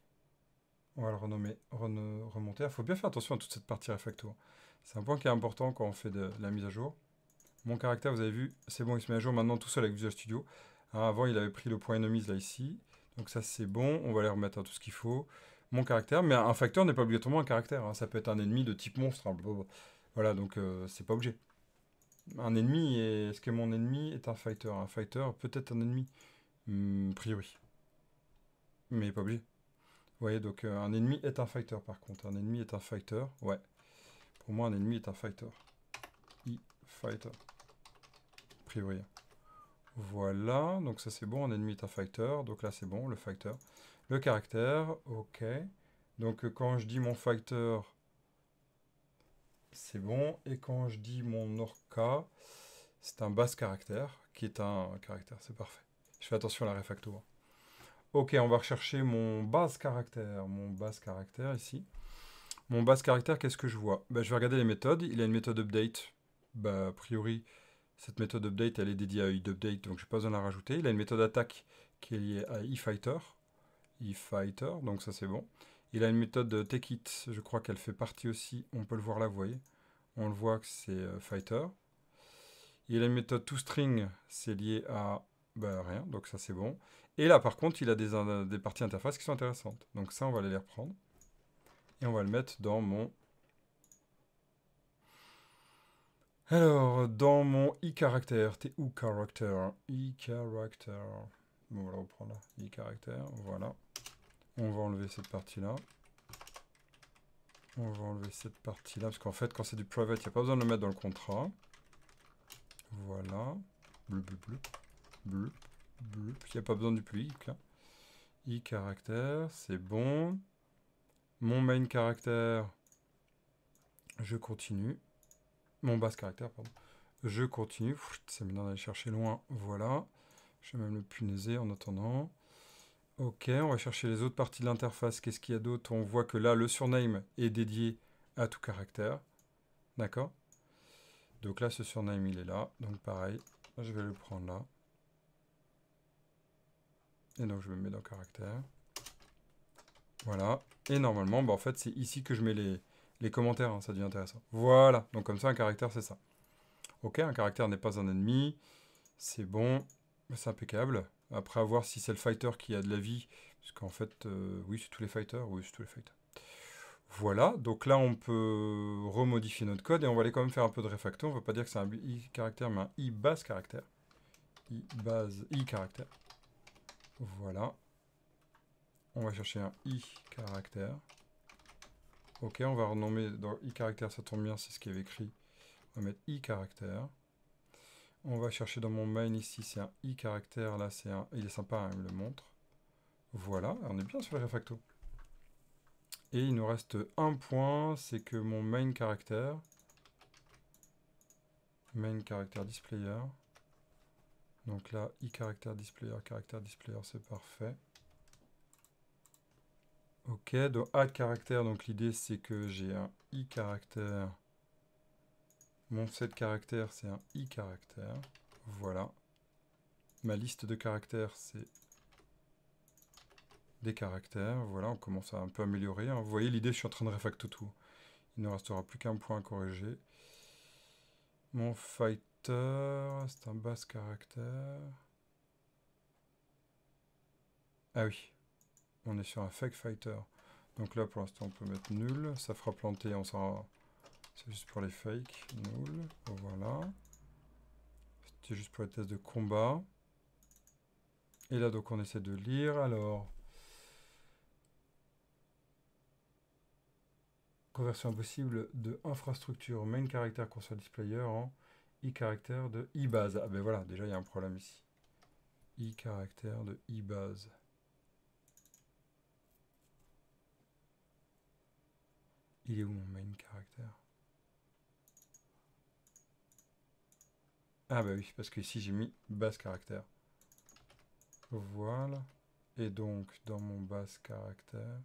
On va le renommer, remonter. Il faut bien faire attention à toute cette partie refacto. C'est un point qui est important quand on fait de la mise à jour. Mon caractère, vous avez vu, c'est bon, il se met à jour maintenant tout seul avec Visual Studio. Ah, avant, il avait pris le point enemies là ici. Donc ça, c'est bon. On va aller remettre tout ce qu'il faut. Mon caractère, mais un facteur n'est pas obligatoirement un caractère. Hein. Ça peut être un ennemi de type monstre. Hein, voilà, donc euh, c'est pas obligé. Un ennemi, est-ce que mon ennemi est un fighter Un fighter peut-être un ennemi, hmm, a priori. Mais pas obligé. Vous voyez, donc euh, un ennemi est un fighter par contre. Un ennemi est un fighter, ouais. Pour moi, un ennemi est un fighter. E-fighter. Voilà, donc ça c'est bon, on a un facteur, donc là c'est bon, le facteur. Le caractère, ok. Donc euh, quand je dis mon facteur, c'est bon, et quand je dis mon orca, c'est un basse caractère, qui est un caractère, c'est parfait. Je fais attention à la réfacto. Hein. Ok, on va rechercher mon base caractère, mon base caractère ici. Mon base caractère, qu'est-ce que je vois ben, Je vais regarder les méthodes, il a une méthode update, bah, a priori, cette méthode update, elle est dédiée à update, donc je n'ai pas besoin de la rajouter. Il a une méthode attaque qui est liée à efighter. eFighter, donc ça c'est bon. Il a une méthode takeIt, je crois qu'elle fait partie aussi. On peut le voir là, vous voyez. On le voit que c'est euh, fighter. Il a une méthode toString, c'est lié à bah, rien, donc ça c'est bon. Et là par contre, il a des, des parties interface qui sont intéressantes. Donc ça, on va aller les reprendre. Et on va le mettre dans mon Alors, dans mon e-caractère, t'es où character, i caractère hein? Bon, on va là. E-caractère, voilà. On va enlever cette partie-là. On va enlever cette partie-là, parce qu'en fait, quand c'est du private, il n'y a pas besoin de le mettre dans le contrat. Voilà. Bleu, bleu, Il n'y a pas besoin du public. I hein. caractère c'est bon. Mon main caractère, je continue. Mon basse caractère, pardon. Je continue. Ça maintenant d'aller chercher loin. Voilà. Je vais même le punaiser en attendant. Ok, on va chercher les autres parties de l'interface. Qu'est-ce qu'il y a d'autre On voit que là, le surname est dédié à tout caractère. D'accord Donc là, ce surname, il est là. Donc pareil, je vais le prendre là. Et donc, je me mets dans caractère. Voilà. Et normalement, bah, en fait, c'est ici que je mets les, les commentaires, hein, ça devient intéressant. Voilà, donc comme ça, un caractère, c'est ça. Ok, un caractère n'est pas un ennemi, c'est bon, c'est impeccable. Après, à voir si c'est le fighter qui a de la vie, parce qu'en fait, euh, oui, c'est tous les fighters, oui, c'est tous les fighters. Voilà, donc là, on peut remodifier notre code, et on va aller quand même faire un peu de réfacto. on ne va pas dire que c'est un i caractère, mais un i base caractère. i base, i caractère. Voilà. On va chercher un i caractère. Ok, on va renommer dans i caractère, ça tombe bien, c'est ce qui avait écrit. On va mettre i caractère. On va chercher dans mon main ici, c'est un i caractère, là c'est un... Il est sympa, hein, il me le montre. Voilà, on est bien sur le refacto. Et il nous reste un point, c'est que mon main caractère, main caractère displayer, donc là, i caractère displayer, caractère displayer, c'est parfait. Ok, donc add caractère, donc l'idée c'est que j'ai un i caractère. Mon set caractère c'est un i caractère. Voilà. Ma liste de caractères c'est des caractères. Voilà, on commence à un peu améliorer. Hein. Vous voyez l'idée, je suis en train de refactor tout. Il ne restera plus qu'un point à corriger. Mon fighter, c'est un basse caractère. Ah oui, on est sur un fake fighter. Donc là, pour l'instant, on peut mettre nul. Ça fera planter, on C'est juste pour les fakes. Nul. Oh, voilà. C'était juste pour les tests de combat. Et là, donc, on essaie de lire. Alors... Conversion impossible de infrastructure main character console displayer en i-caractère de i-base. Ah ben voilà, déjà, il y a un problème ici. i-caractère de i-base. Il est où mon main caractère Ah bah oui, parce que ici j'ai mis base caractère. Voilà. Et donc dans mon base caractère,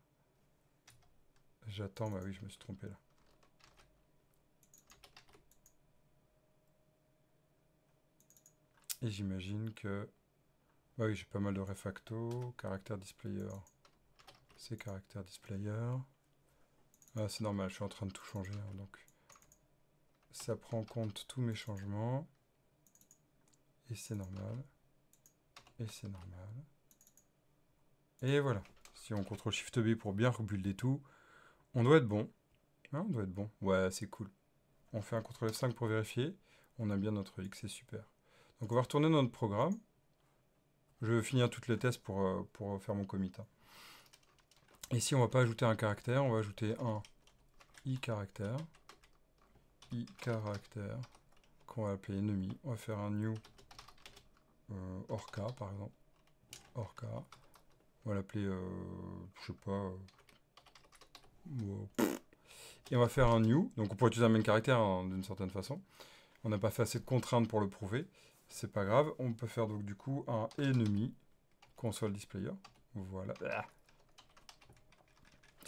j'attends, bah oui je me suis trompé là. Et j'imagine que... Bah oui j'ai pas mal de refacto, caractère displayer, c'est caractère displayer. Ah, c'est normal, je suis en train de tout changer. Hein, donc, ça prend en compte tous mes changements. Et c'est normal. Et c'est normal. Et voilà. Si on contrôle Shift B pour bien rebuilder tout, on doit être bon. Hein, on doit être bon. Ouais, c'est cool. On fait un CTRL F5 pour vérifier. On a bien notre X, c'est super. Donc on va retourner dans notre programme. Je finir toutes les tests pour, euh, pour faire mon commit. Hein. Ici, on ne va pas ajouter un caractère, on va ajouter un i caractère, i caractère, qu'on va appeler ennemi. On va faire un new euh, orca, par exemple. Orca. On va l'appeler, euh, je sais pas... Euh, euh, et on va faire un new. Donc on pourrait utiliser un même caractère hein, d'une certaine façon. On n'a pas fait assez de contraintes pour le prouver. C'est pas grave. On peut faire donc du coup un ennemi console displayer. Voilà. Ah.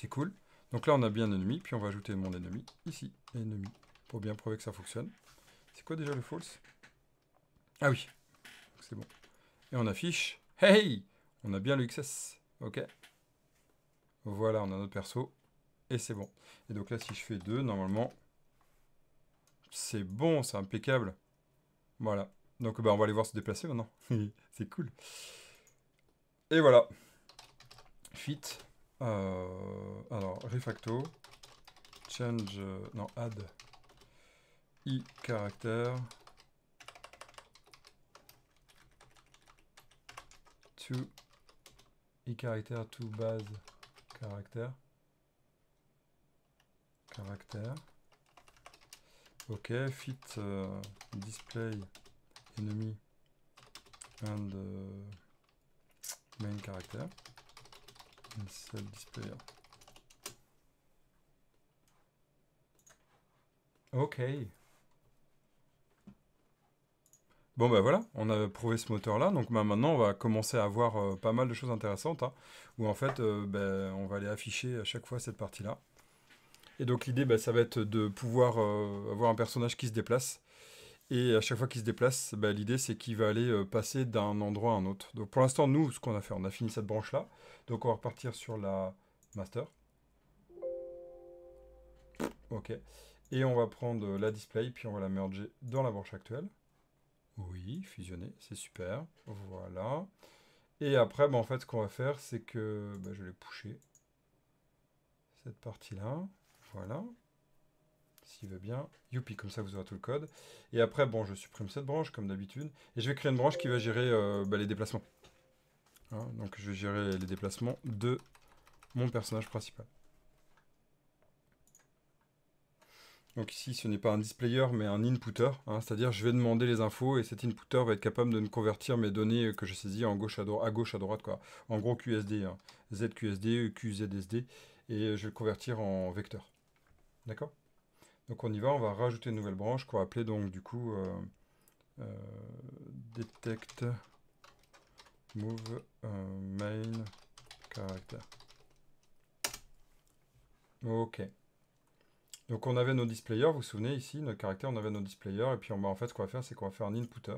C'est cool. Donc là, on a bien un ennemi, puis on va ajouter mon ennemi ici, ennemi, pour bien prouver que ça fonctionne. C'est quoi déjà le false Ah oui, c'est bon. Et on affiche, hey, on a bien le XS, ok Voilà, on a notre perso, et c'est bon. Et donc là, si je fais 2, normalement, c'est bon, c'est impeccable. Voilà, donc bah, on va aller voir se déplacer maintenant, [LAUGHS] c'est cool. Et voilà, fit, euh, alors, refacto, change, euh, non, add i caractère to i caractère to base caractère caractère. Ok, fit euh, display enemy and main caractère. Ok. Bon ben voilà, on a prouvé ce moteur-là, donc bah, maintenant on va commencer à avoir euh, pas mal de choses intéressantes, hein. où en fait euh, bah, on va aller afficher à chaque fois cette partie-là. Et donc l'idée, ça va être de pouvoir euh, avoir un personnage qui se déplace, et à chaque fois qu'il se déplace, bah, l'idée c'est qu'il va aller euh, passer d'un endroit à un autre. Donc pour l'instant, nous, ce qu'on a fait, on a fini cette branche-là. Donc on va repartir sur la master. Ok. Et on va prendre euh, la display, puis on va la merger dans la branche actuelle. Oui, fusionner, c'est super. Voilà. Et après, bah, en fait, ce qu'on va faire, c'est que bah, je vais pousser cette partie-là. Voilà s'il veut bien. Youpi, comme ça vous aurez tout le code. Et après, bon, je supprime cette branche, comme d'habitude. Et je vais créer une branche qui va gérer euh, bah, les déplacements. Hein, donc je vais gérer les déplacements de mon personnage principal. Donc ici, ce n'est pas un displayer, mais un inputter. Hein. C'est-à-dire, je vais demander les infos et cet inputter va être capable de me convertir mes données que je saisis en gauche à, droite, gauche à droite. Quoi. En gros, QSD, hein. ZQSD, QZSD. Et je vais le convertir en vecteur. D'accord donc on y va, on va rajouter une nouvelle branche qu'on va appeler donc du coup euh, euh, detect move euh, main character. Ok. Donc on avait nos displayers, vous vous souvenez ici, nos caractères, on avait nos displayers, et puis on va en fait ce qu'on va faire, c'est qu'on va faire un inputter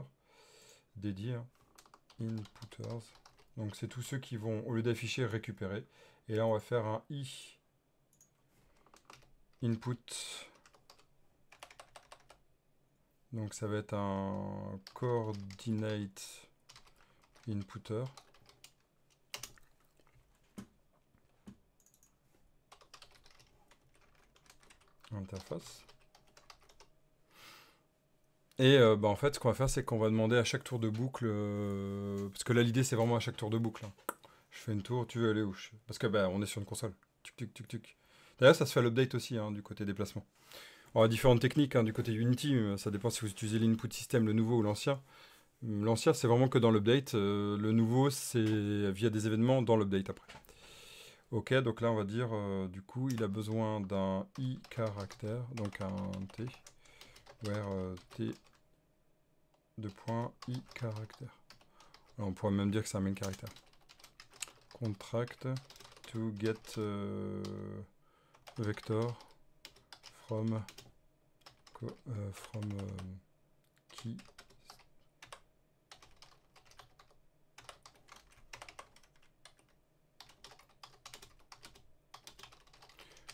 dédié, hein. inputers. Donc c'est tous ceux qui vont, au lieu d'afficher, récupérer. Et là on va faire un i input donc ça va être un coordinate inputter. Interface. Et euh, bah, en fait, ce qu'on va faire, c'est qu'on va demander à chaque tour de boucle, euh, parce que là, l'idée, c'est vraiment à chaque tour de boucle. Hein. Je fais une tour, tu veux aller où Parce que bah, on est sur une console. tuc tuc tuc tuc. D'ailleurs, ça se fait à l'update aussi, hein, du côté déplacement. On a différentes techniques hein, du côté Unity, euh, ça dépend si vous utilisez l'input system, le nouveau ou l'ancien. Hum, l'ancien, c'est vraiment que dans l'update. Euh, le nouveau, c'est via des événements dans l'update après. Ok, donc là, on va dire, euh, du coup, il a besoin d'un i caractère, donc un t, where t, de point i caractère. on pourrait même dire que c'est un main caractère. Contract to get vector from euh, from euh,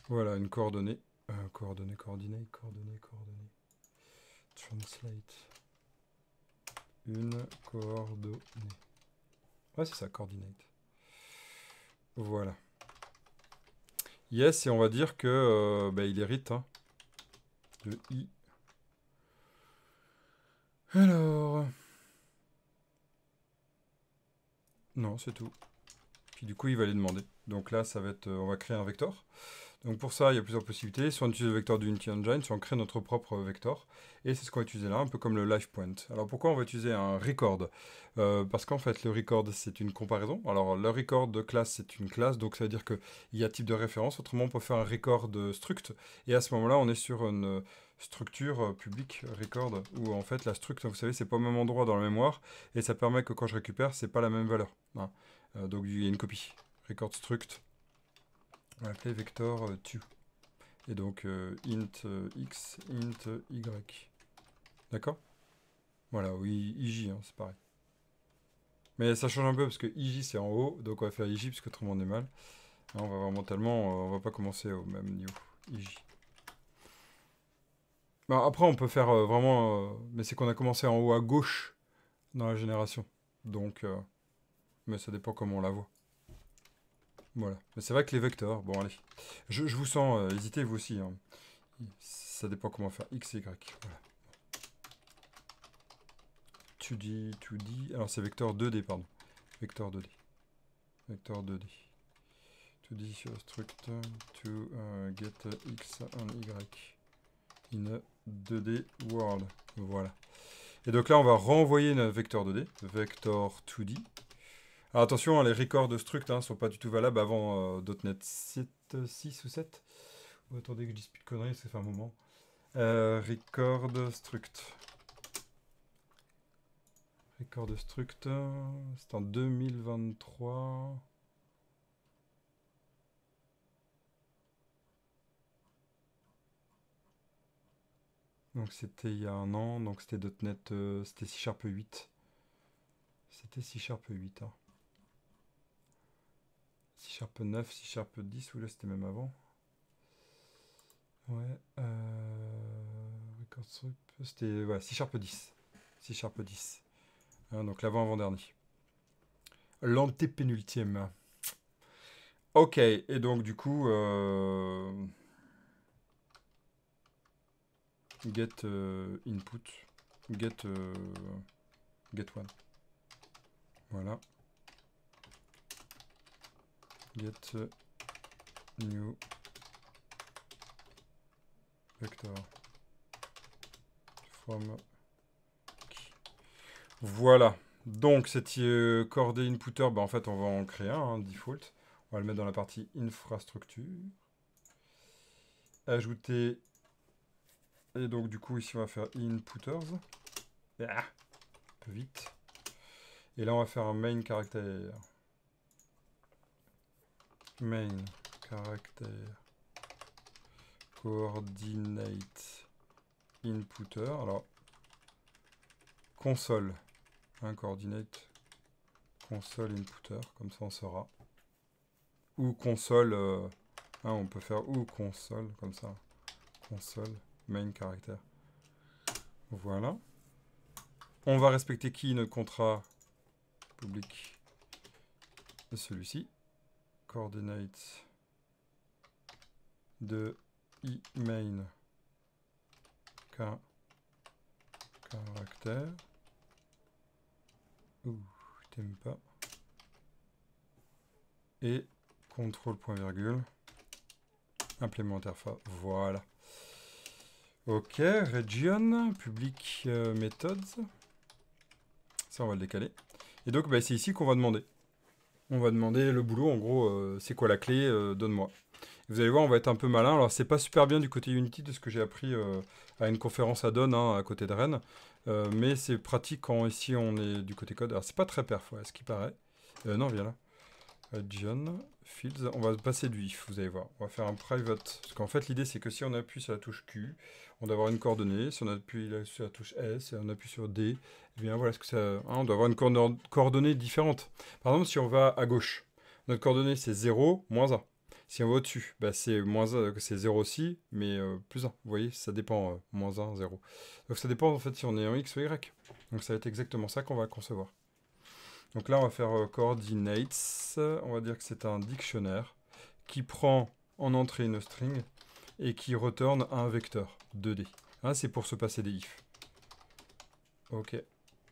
Voilà, une coordonnée. Euh, coordonnée, coordonnée, coordonnée, coordonnée. Translate. Une coordonnée. Ouais, c'est ça, coordinate. Voilà. Yes, et on va dire que bah, il hérite hein, de i alors... Non, c'est tout. Puis du coup, il va les demander. Donc là, ça va être, euh, on va créer un vecteur. Donc pour ça, il y a plusieurs possibilités. Soit on utilise le vecteur du Engine, soit on crée notre propre vecteur. Et c'est ce qu'on va utiliser là, un peu comme le live point. Alors pourquoi on va utiliser un record euh, Parce qu'en fait, le record, c'est une comparaison. Alors le record de classe, c'est une classe, donc ça veut dire qu'il y a type de référence. Autrement, on peut faire un record struct. Et à ce moment-là, on est sur une structure euh, public euh, record où en fait la structure, vous savez, c'est pas au même endroit dans la mémoire et ça permet que quand je récupère, c'est pas la même valeur. Hein. Euh, donc il y a une copie. Record struct. On va appeler vector euh, Et donc int x, int y. D'accord Voilà, oui ij, hein, c'est pareil. Mais ça change un peu parce que ij c'est en haut, donc on va faire ij parce que tout le monde est mal. on va voir mentalement, on va pas commencer au même niveau. ij. Bah, après, on peut faire euh, vraiment. Euh, mais c'est qu'on a commencé en haut à gauche dans la génération. Donc. Euh, mais ça dépend comment on la voit. Voilà. Mais c'est vrai que les vecteurs. Bon, allez. Je, vous sens hésiter, vous aussi. Hein. Ça dépend comment faire X et Y. Voilà. Tu dis, tu D. Alors, c'est vecteur 2D, pardon. Vecteur 2D. Vecteur 2D. To d to get X and Y in 2D world. Voilà. Et donc là, on va renvoyer notre vecteur 2D, vector 2D. Alors ah, attention, hein, les records de struct hein, sont pas du tout valables avant euh, .NET 7, 6 euh, ou 7. attendez que je dispute plus de conneries, ça fait un moment. Euh, record struct. Record struct, c'est en 2023. Donc c'était il y a un an, donc c'était .NET, euh, c'était C Sharp 8. C'était C Sharp 8. Hein. C Sharp 9, C Sharp 10, ou là c'était même avant. Ouais, euh, c'était ouais, C Sharp 10. C Sharp 10. Hein, donc l'avant-avant-dernier. L'antépénultième. Ok, et donc du coup... Euh get euh, input, get, euh, get one. Voilà. Get euh, new vector from Voilà. Donc, cette cordée cordé inputter, bah, en fait, on va en créer un, hein, default. On va le mettre dans la partie infrastructure. Ajouter et donc du coup ici on va faire inputters. un ah, peu vite. Et là on va faire un main caractère. Main caractère coordinate inputter. Alors console. un hein, coordinate console inputter, comme ça on sera Ou console, euh, hein, on peut faire ou console, comme ça. Console main caractère. Voilà. On va respecter qui notre contrat public Celui-ci. Coordinate de e main caractère. Ouh, t'aimes pas. Et contrôle point virgule implémentaire fa. Voilà. Ok, region, public euh, methods. Ça, on va le décaler. Et donc, bah, c'est ici qu'on va demander. On va demander le boulot, en gros, euh, c'est quoi la clé, euh, donne-moi. Vous allez voir, on va être un peu malin. Alors, c'est pas super bien du côté Unity de ce que j'ai appris à une conférence à Donne, hein, à côté de Rennes. mais c'est pratique quand ici on est du côté code. Alors, c'est pas très perf, ce qui paraît. non, viens là. Region, Fields. On va passer du if, vous allez voir. On va faire un private. Parce qu'en fait, l'idée, c'est que si on appuie sur la touche Q, on doit avoir une coordonnée. Si on appuie sur la touche S et on appuie sur D, eh bien voilà ce que ça. Hein, on doit avoir une coordonnée différente. Par exemple, si on va à gauche, notre coordonnée c'est 0, moins 1. Si on va au-dessus, bah, c'est moins 1, euh, c'est 0 aussi, mais euh, plus 1. Vous voyez, ça dépend, euh, moins 1, 0. Donc ça dépend en fait si on est en X ou Y. Donc ça va être exactement ça qu'on va concevoir. Donc là, on va faire coordinates. On va dire que c'est un dictionnaire qui prend en entrée une string et qui retourne un vecteur 2D. Ah, c'est pour se passer des ifs. Ok.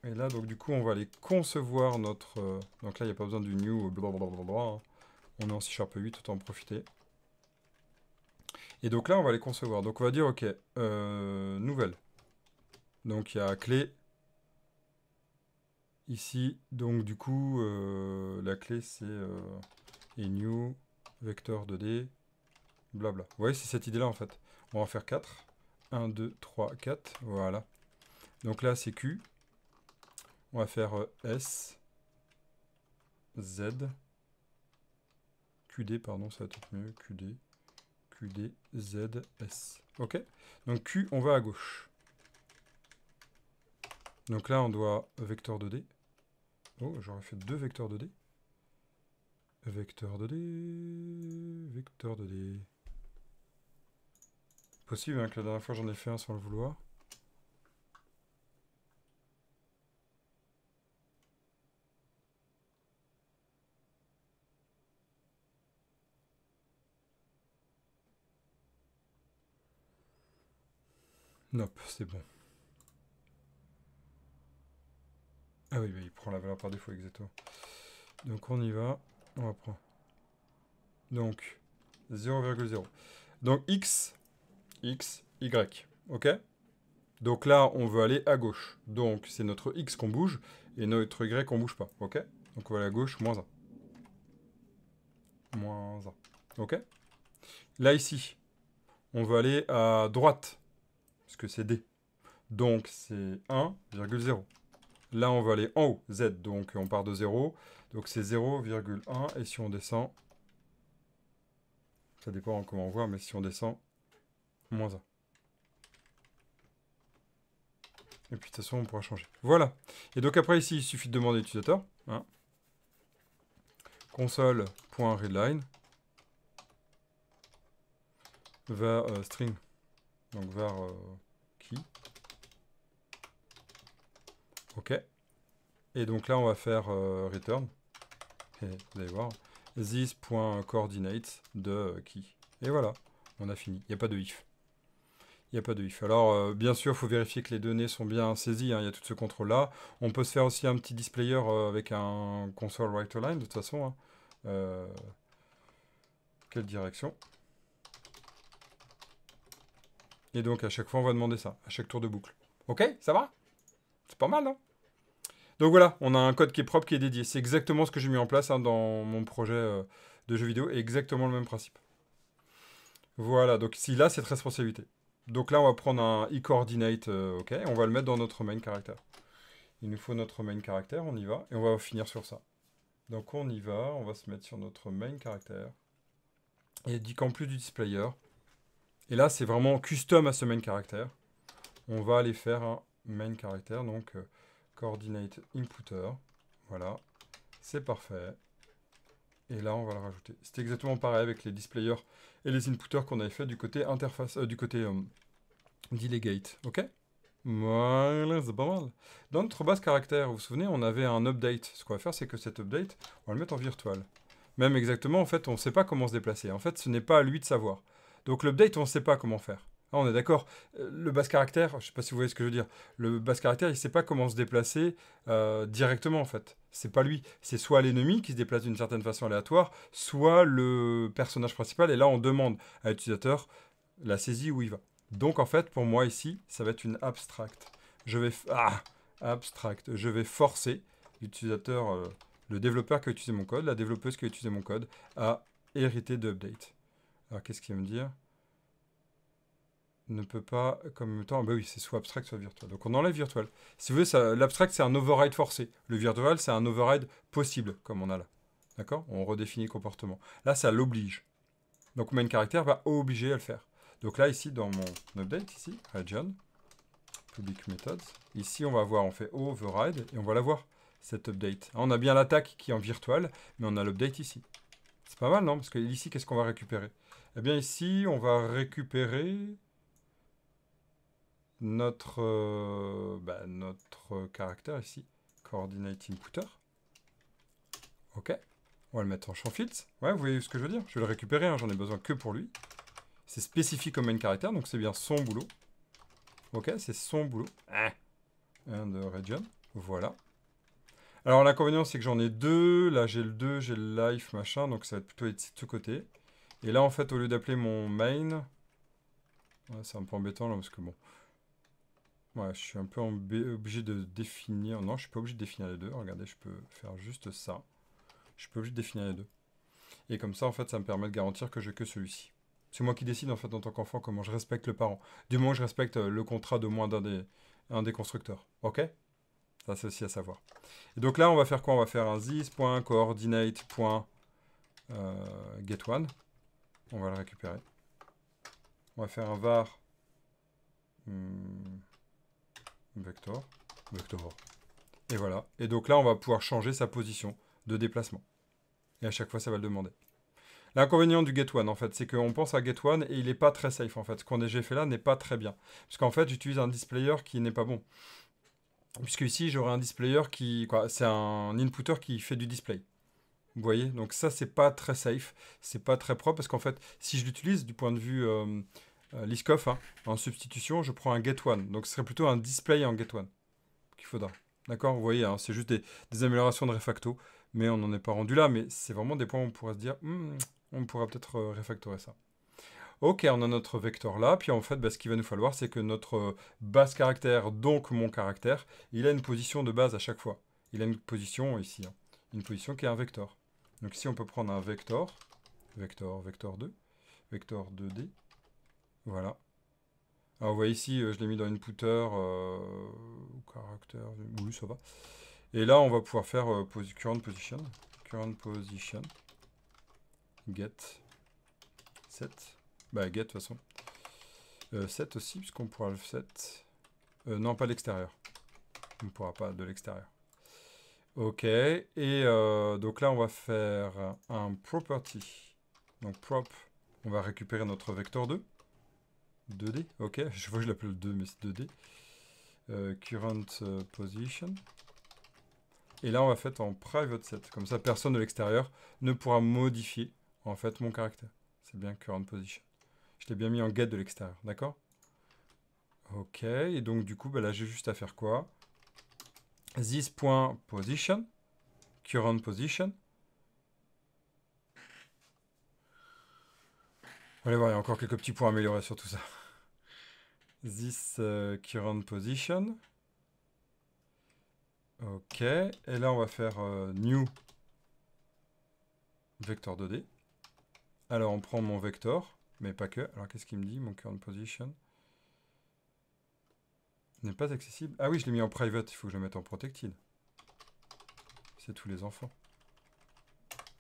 Et là, donc du coup, on va aller concevoir notre... Euh, donc là, il n'y a pas besoin du new, euh, hein. On est en C Sharp 8, autant en profiter. Et donc là, on va les concevoir. Donc on va dire, ok, euh, nouvelle. Donc il y a clé. Ici, donc du coup, la clé c'est new vecteur 2D blabla. Vous voyez, c'est cette idée-là en fait. On va en faire 4. 1, 2, 3, 4. Voilà. Donc là, c'est Q. On va faire euh, S, Z, QD, pardon, ça va être mieux. QD, QD, Z, S. OK Donc Q, on va à gauche. Donc là, on doit vecteur de d Oh, j'aurais fait deux vecteurs de d Vecteur de d vecteur de d Possible hein, que la dernière fois j'en ai fait un sans le vouloir. Nope, c'est bon. Ah oui, bah, il prend la valeur par défaut, exactement. Donc on y va, on va prendre... Donc, 0,0. Donc x X, Y. OK Donc là, on veut aller à gauche. Donc c'est notre X qu'on bouge et notre Y qu'on bouge pas. OK Donc on va aller à gauche, moins 1. Moins 1. OK Là, ici, on veut aller à droite, parce que c'est D. Donc c'est 1,0. Là, on veut aller en haut, Z, donc on part de 0. Donc c'est 0,1, et si on descend, ça dépend comment on voit, mais si on descend, Moins 1. Et puis de toute façon, on pourra changer. Voilà. Et donc après ici, il suffit de demander l'utilisateur. Hein, console.readline var euh, string. Donc var euh, key. OK. Et donc là, on va faire euh, return. Et vous allez voir. this.coordinate de key. Et voilà, on a fini. Il n'y a pas de if il n'y a pas de if. Alors, euh, bien sûr, il faut vérifier que les données sont bien saisies. Hein, il y a tout ce contrôle-là. On peut se faire aussi un petit displayer euh, avec un console write line, de toute façon. Hein. Euh, quelle direction Et donc, à chaque fois, on va demander ça, à chaque tour de boucle. OK Ça va C'est pas mal, non hein Donc voilà, on a un code qui est propre, qui est dédié. C'est exactement ce que j'ai mis en place dans mon projet de jeu vidéo. Exactement le même principe. Voilà, donc si là, cette responsabilité. Donc là, on va prendre un e-coordinate, euh, ok, on va le mettre dans notre main caractère. Il nous faut notre main caractère, on y va, et on va finir sur ça. Donc on y va, on va se mettre sur notre main caractère. Et dit qu'en plus du displayer, et là c'est vraiment custom à ce main caractère, on va aller faire un main caractère, donc euh, coordinate inputter. Voilà, c'est parfait. Et là on va le rajouter. C'est exactement pareil avec les displayers et les inputters qu'on avait fait du côté interface, euh, du côté euh, delegate. Ok Voilà, c'est pas mal. Dans notre base caractère, vous vous souvenez, on avait un update. Ce qu'on va faire, c'est que cet update, on va le mettre en virtual. Même exactement, en fait, on ne sait pas comment se déplacer. En fait, ce n'est pas à lui de savoir. Donc l'update, on ne sait pas comment faire. Ah, on est d'accord. Euh, le basse caractère, je ne sais pas si vous voyez ce que je veux dire. Le basse caractère, il ne sait pas comment se déplacer euh, directement en fait. C'est pas lui. C'est soit l'ennemi qui se déplace d'une certaine façon aléatoire, soit le personnage principal. Et là, on demande à l'utilisateur la saisie où il va. Donc en fait, pour moi ici, ça va être une abstract. Je vais ah, abstract. Je vais forcer l'utilisateur, euh, le développeur qui a utilisé mon code, la développeuse qui a utilisé mon code, à hériter d'update. Alors qu'est-ce qu'il va me dire ne peut pas comme le temps. Ah bah oui, c'est soit abstract, soit virtuel. Donc on enlève virtuel. Si vous voulez, l'abstract c'est un override forcé. Le virtuel c'est un override possible, comme on a là. D'accord On redéfinit le comportement. Là, ça l'oblige. Donc main caractère va obliger à le faire. Donc là, ici, dans mon update, ici, region, public methods, ici, on va voir, on fait override, et on va la voir, cette update. On a bien l'attaque qui est en virtuel, mais on a l'update ici. C'est pas mal, non Parce que ici, qu'est-ce qu'on va récupérer Eh bien, ici, on va récupérer notre, euh, bah, notre caractère ici, coordinate inputter. Ok, on va le mettre en champ fields. Ouais, vous voyez ce que je veux dire Je vais le récupérer, hein, j'en ai besoin que pour lui. C'est spécifique au main caractère, donc c'est bien son boulot. Ok, c'est son boulot. Hein. Un de region, voilà. Alors l'inconvénient c'est que j'en ai deux, là j'ai le 2, j'ai le life, machin, donc ça va plutôt être de ce côté. Et là en fait au lieu d'appeler mon main, ah, c'est un peu embêtant là parce que bon, je suis un peu obligé de définir... Non, je suis pas obligé de définir les deux. Regardez, je peux faire juste ça. Je peux pas de définir les deux. Et comme ça, en fait, ça me permet de garantir que j'ai que celui-ci. C'est moi qui décide, en fait, en tant qu'enfant, comment je respecte le parent. Du moins je respecte euh, le contrat de moins d'un des, constructeurs. OK Ça, c'est aussi à savoir. Et donc là, on va faire quoi On va faire un zis.coordinate.get1. Euh, on va le récupérer. On va faire un var... Hmm, Vector. Vector. Et voilà. Et donc là, on va pouvoir changer sa position de déplacement. Et à chaque fois, ça va le demander. L'inconvénient du get en fait, c'est qu'on pense à get et il n'est pas très safe, en fait. Ce qu'on a fait là n'est pas très bien. Parce qu'en fait, j'utilise un displayer qui n'est pas bon. Puisque ici, j'aurai un displayer qui... C'est un inputter qui fait du display. Vous voyez Donc ça, c'est pas très safe. C'est pas très propre parce qu'en fait, si je l'utilise du point de vue... Euh, euh, Liskov, hein. en substitution, je prends un get one. Donc ce serait plutôt un display en get one qu'il faudra. D'accord Vous voyez, hein, c'est juste des, améliorations de refacto, mais on n'en est pas rendu là. Mais c'est vraiment des points où on pourrait se dire, hmm, on pourrait peut-être euh, refactorer ça. Ok, on a notre vecteur là, puis en fait, bah, ce qu'il va nous falloir, c'est que notre euh, base caractère, donc mon caractère, il a une position de base à chaque fois. Il a une position ici, hein. une position qui est un vecteur. Donc ici, on peut prendre un vecteur, vecteur, vecteur 2, vecteur 2D, voilà. Alors ah, vous voyez ici, euh, je l'ai mis dans une poutre. euh, caractère, oui ça va. Et là on va pouvoir faire euh, current position, current position, get, set, bah get de toute façon, euh, set aussi puisqu'on pourra le set, non pas l'extérieur, on ne pourra pas de l'extérieur. Ok, et donc là on va faire un property, donc prop, on va récupérer notre vecteur 2. 2D, ok, [LAUGHS] je vois que je l'appelle 2 mais c'est 2D. Euh, current euh, position. Et là on va faire en private set, comme ça personne de l'extérieur ne pourra modifier en fait mon caractère. C'est bien current position. Je l'ai bien mis en get de l'extérieur, d'accord Ok, et donc du coup bah là j'ai juste à faire quoi This.position, current position, Allez voir, il y a encore quelques petits points à améliorer sur tout ça. This euh, current position. Ok, et là on va faire euh, new vector 2D. Alors on prend mon vector, mais pas que. Alors qu'est-ce qu'il me dit, mon current position N'est pas accessible. Ah oui, je l'ai mis en private, il faut que je le mette en protected. C'est tous les enfants.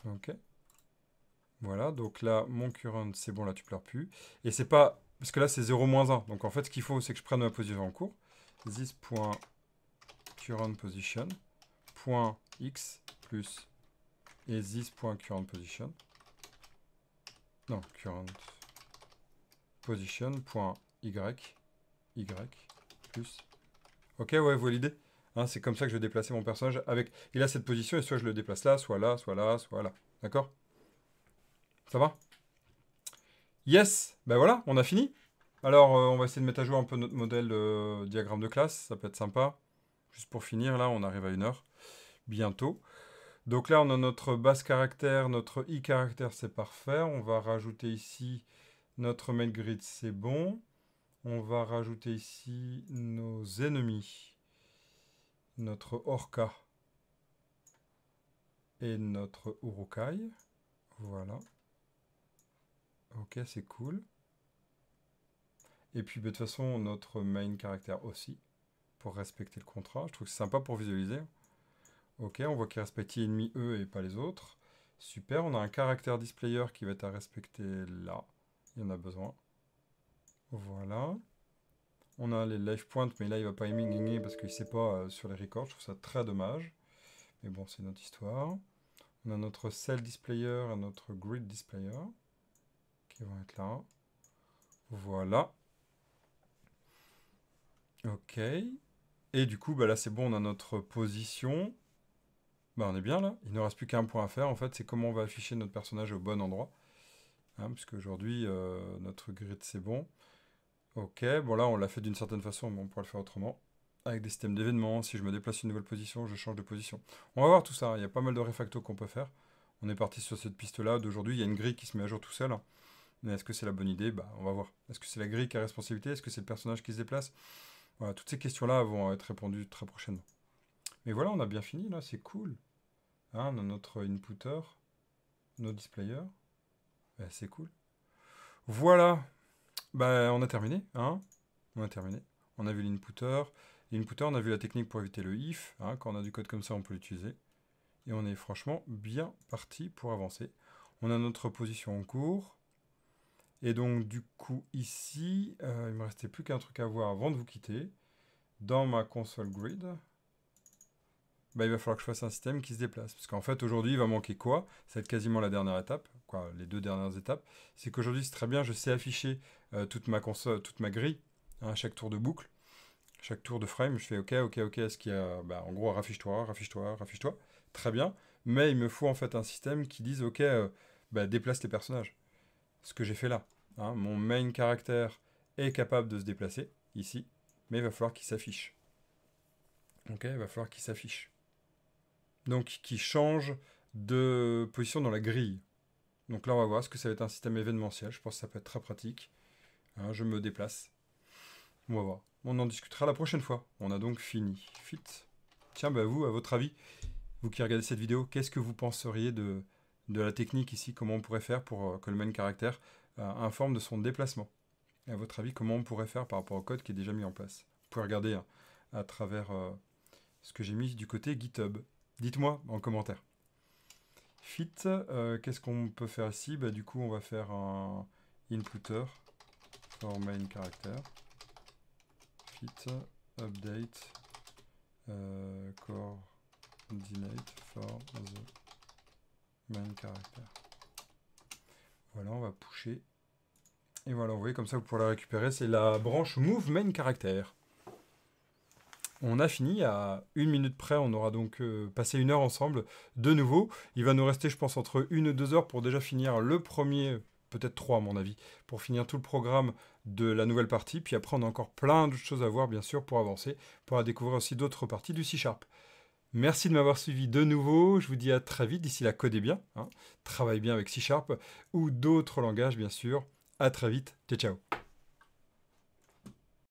Ok. Voilà, donc là, mon current, c'est bon, là, tu pleures plus. Et c'est pas... Parce que là, c'est 0-1. Donc, en fait, ce qu'il faut, c'est que je prenne ma position en cours. this.currentPosition.x Point x plus et this.currentPosition. Non, currentPosition.y y plus. Ok, ouais, vous voyez l'idée hein, C'est comme ça que je vais déplacer mon personnage avec... Il a cette position et soit je le déplace là, soit là, soit là, soit là. D'accord ça va Yes Ben voilà, on a fini. Alors, euh, on va essayer de mettre à jour un peu notre modèle diagramme de classe. Ça peut être sympa. Juste pour finir, là, on arrive à une heure. Bientôt. Donc là, on a notre base caractère, notre i caractère, c'est parfait. On va rajouter ici notre main grid, c'est bon. On va rajouter ici nos ennemis, notre orca et notre urukai. Voilà. Ok, c'est cool. Et puis, bah, de toute façon, notre main caractère aussi, pour respecter le contrat. Je trouve que c'est sympa pour visualiser. Ok, on voit qu'il respecte l'ennemi, eux, et pas les autres. Super, on a un caractère displayer qui va être à respecter là. Il y en a besoin. Voilà. On a les live points, mais là, il va pas aimer parce qu'il ne sait pas euh, sur les records. Je trouve ça très dommage. Mais bon, c'est notre histoire. On a notre cell displayer et notre grid displayer qui vont être là. Voilà. Ok. Et du coup, bah là, c'est bon, on a notre position. Bah, on est bien là. Il ne reste plus qu'un point à faire. En fait, c'est comment on va afficher notre personnage au bon endroit. Hein, puisque aujourd'hui, euh, notre grid, c'est bon. Ok, bon là, on l'a fait d'une certaine façon, mais on pourra le faire autrement. Avec des systèmes d'événements, si je me déplace une nouvelle position, je change de position. On va voir tout ça. Hein. Il y a pas mal de refacto qu'on peut faire. On est parti sur cette piste-là. D'aujourd'hui, il y a une grille qui se met à jour tout seul. Hein est-ce que c'est la bonne idée bah, On va voir. Est-ce que c'est la grille qui a responsabilité Est-ce que c'est le personnage qui se déplace Toutes ces questions-là vont être répondues très prochainement. Mais voilà, on a bien fini là, c'est cool. on hein, a notre inputter, nos displayers. Bah, c'est cool. Voilà, bah, on a terminé. Hein on a terminé. On a vu l'inputter. L'inputter, on a vu la technique pour éviter le if. Hein, quand on a du code comme ça, on peut l'utiliser. Et on est franchement bien parti pour avancer. On a notre position en cours. Et donc, du coup, ici, il euh, il me restait plus qu'un truc à voir avant de vous quitter. Dans ma console grid, bah, il va falloir que je fasse un système qui se déplace. Parce qu'en fait, aujourd'hui, il va manquer quoi Ça va être quasiment la dernière étape, quoi, les deux dernières étapes. C'est qu'aujourd'hui, c'est très bien, je sais afficher euh, toute ma console, toute ma grille, hein, à chaque tour de boucle, chaque tour de frame. Je fais OK, OK, OK, ce qu'il y a. Bah, en gros, raffiche-toi, raffiche-toi, raffiche-toi. Très bien. Mais il me faut en fait un système qui dise OK, euh, bah, déplace les personnages. Ce que j'ai fait là. Hein, mon main caractère est capable de se déplacer ici, mais il va falloir qu'il s'affiche. Ok, il va falloir qu'il s'affiche. Donc qu'il change de position dans la grille. Donc là on va voir ce que ça va être un système événementiel. Je pense que ça peut être très pratique. Hein, je me déplace. On va voir. On en discutera la prochaine fois. On a donc fini. Fit. Tiens, bah vous, à votre avis, vous qui regardez cette vidéo, qu'est-ce que vous penseriez de, de la technique ici Comment on pourrait faire pour euh, que le main caractère euh, informe de son déplacement. Et à votre avis, comment on pourrait faire par rapport au code qui est déjà mis en place Vous pouvez regarder hein, à travers euh, ce que j'ai mis du côté GitHub. Dites-moi en commentaire. Fit, euh, qu'est-ce qu'on peut faire ici bah, Du coup, on va faire un inputter for main character. Fit update euh, coordinate for the main character. Voilà, on va pousser. Et voilà, vous voyez, comme ça, vous pourrez la récupérer. C'est la branche Move Main Character. On a fini à une minute près. On aura donc euh, passé une heure ensemble de nouveau. Il va nous rester, je pense, entre une et deux heures pour déjà finir le premier, peut-être trois à mon avis, pour finir tout le programme de la nouvelle partie. Puis après, on a encore plein de choses à voir, bien sûr, pour avancer, pour découvrir aussi d'autres parties du C-Sharp. Merci de m'avoir suivi de nouveau. Je vous dis à très vite. D'ici là, codez bien. Hein. Travaillez bien avec C Sharp ou d'autres langages, bien sûr. À très vite. Ciao, ciao.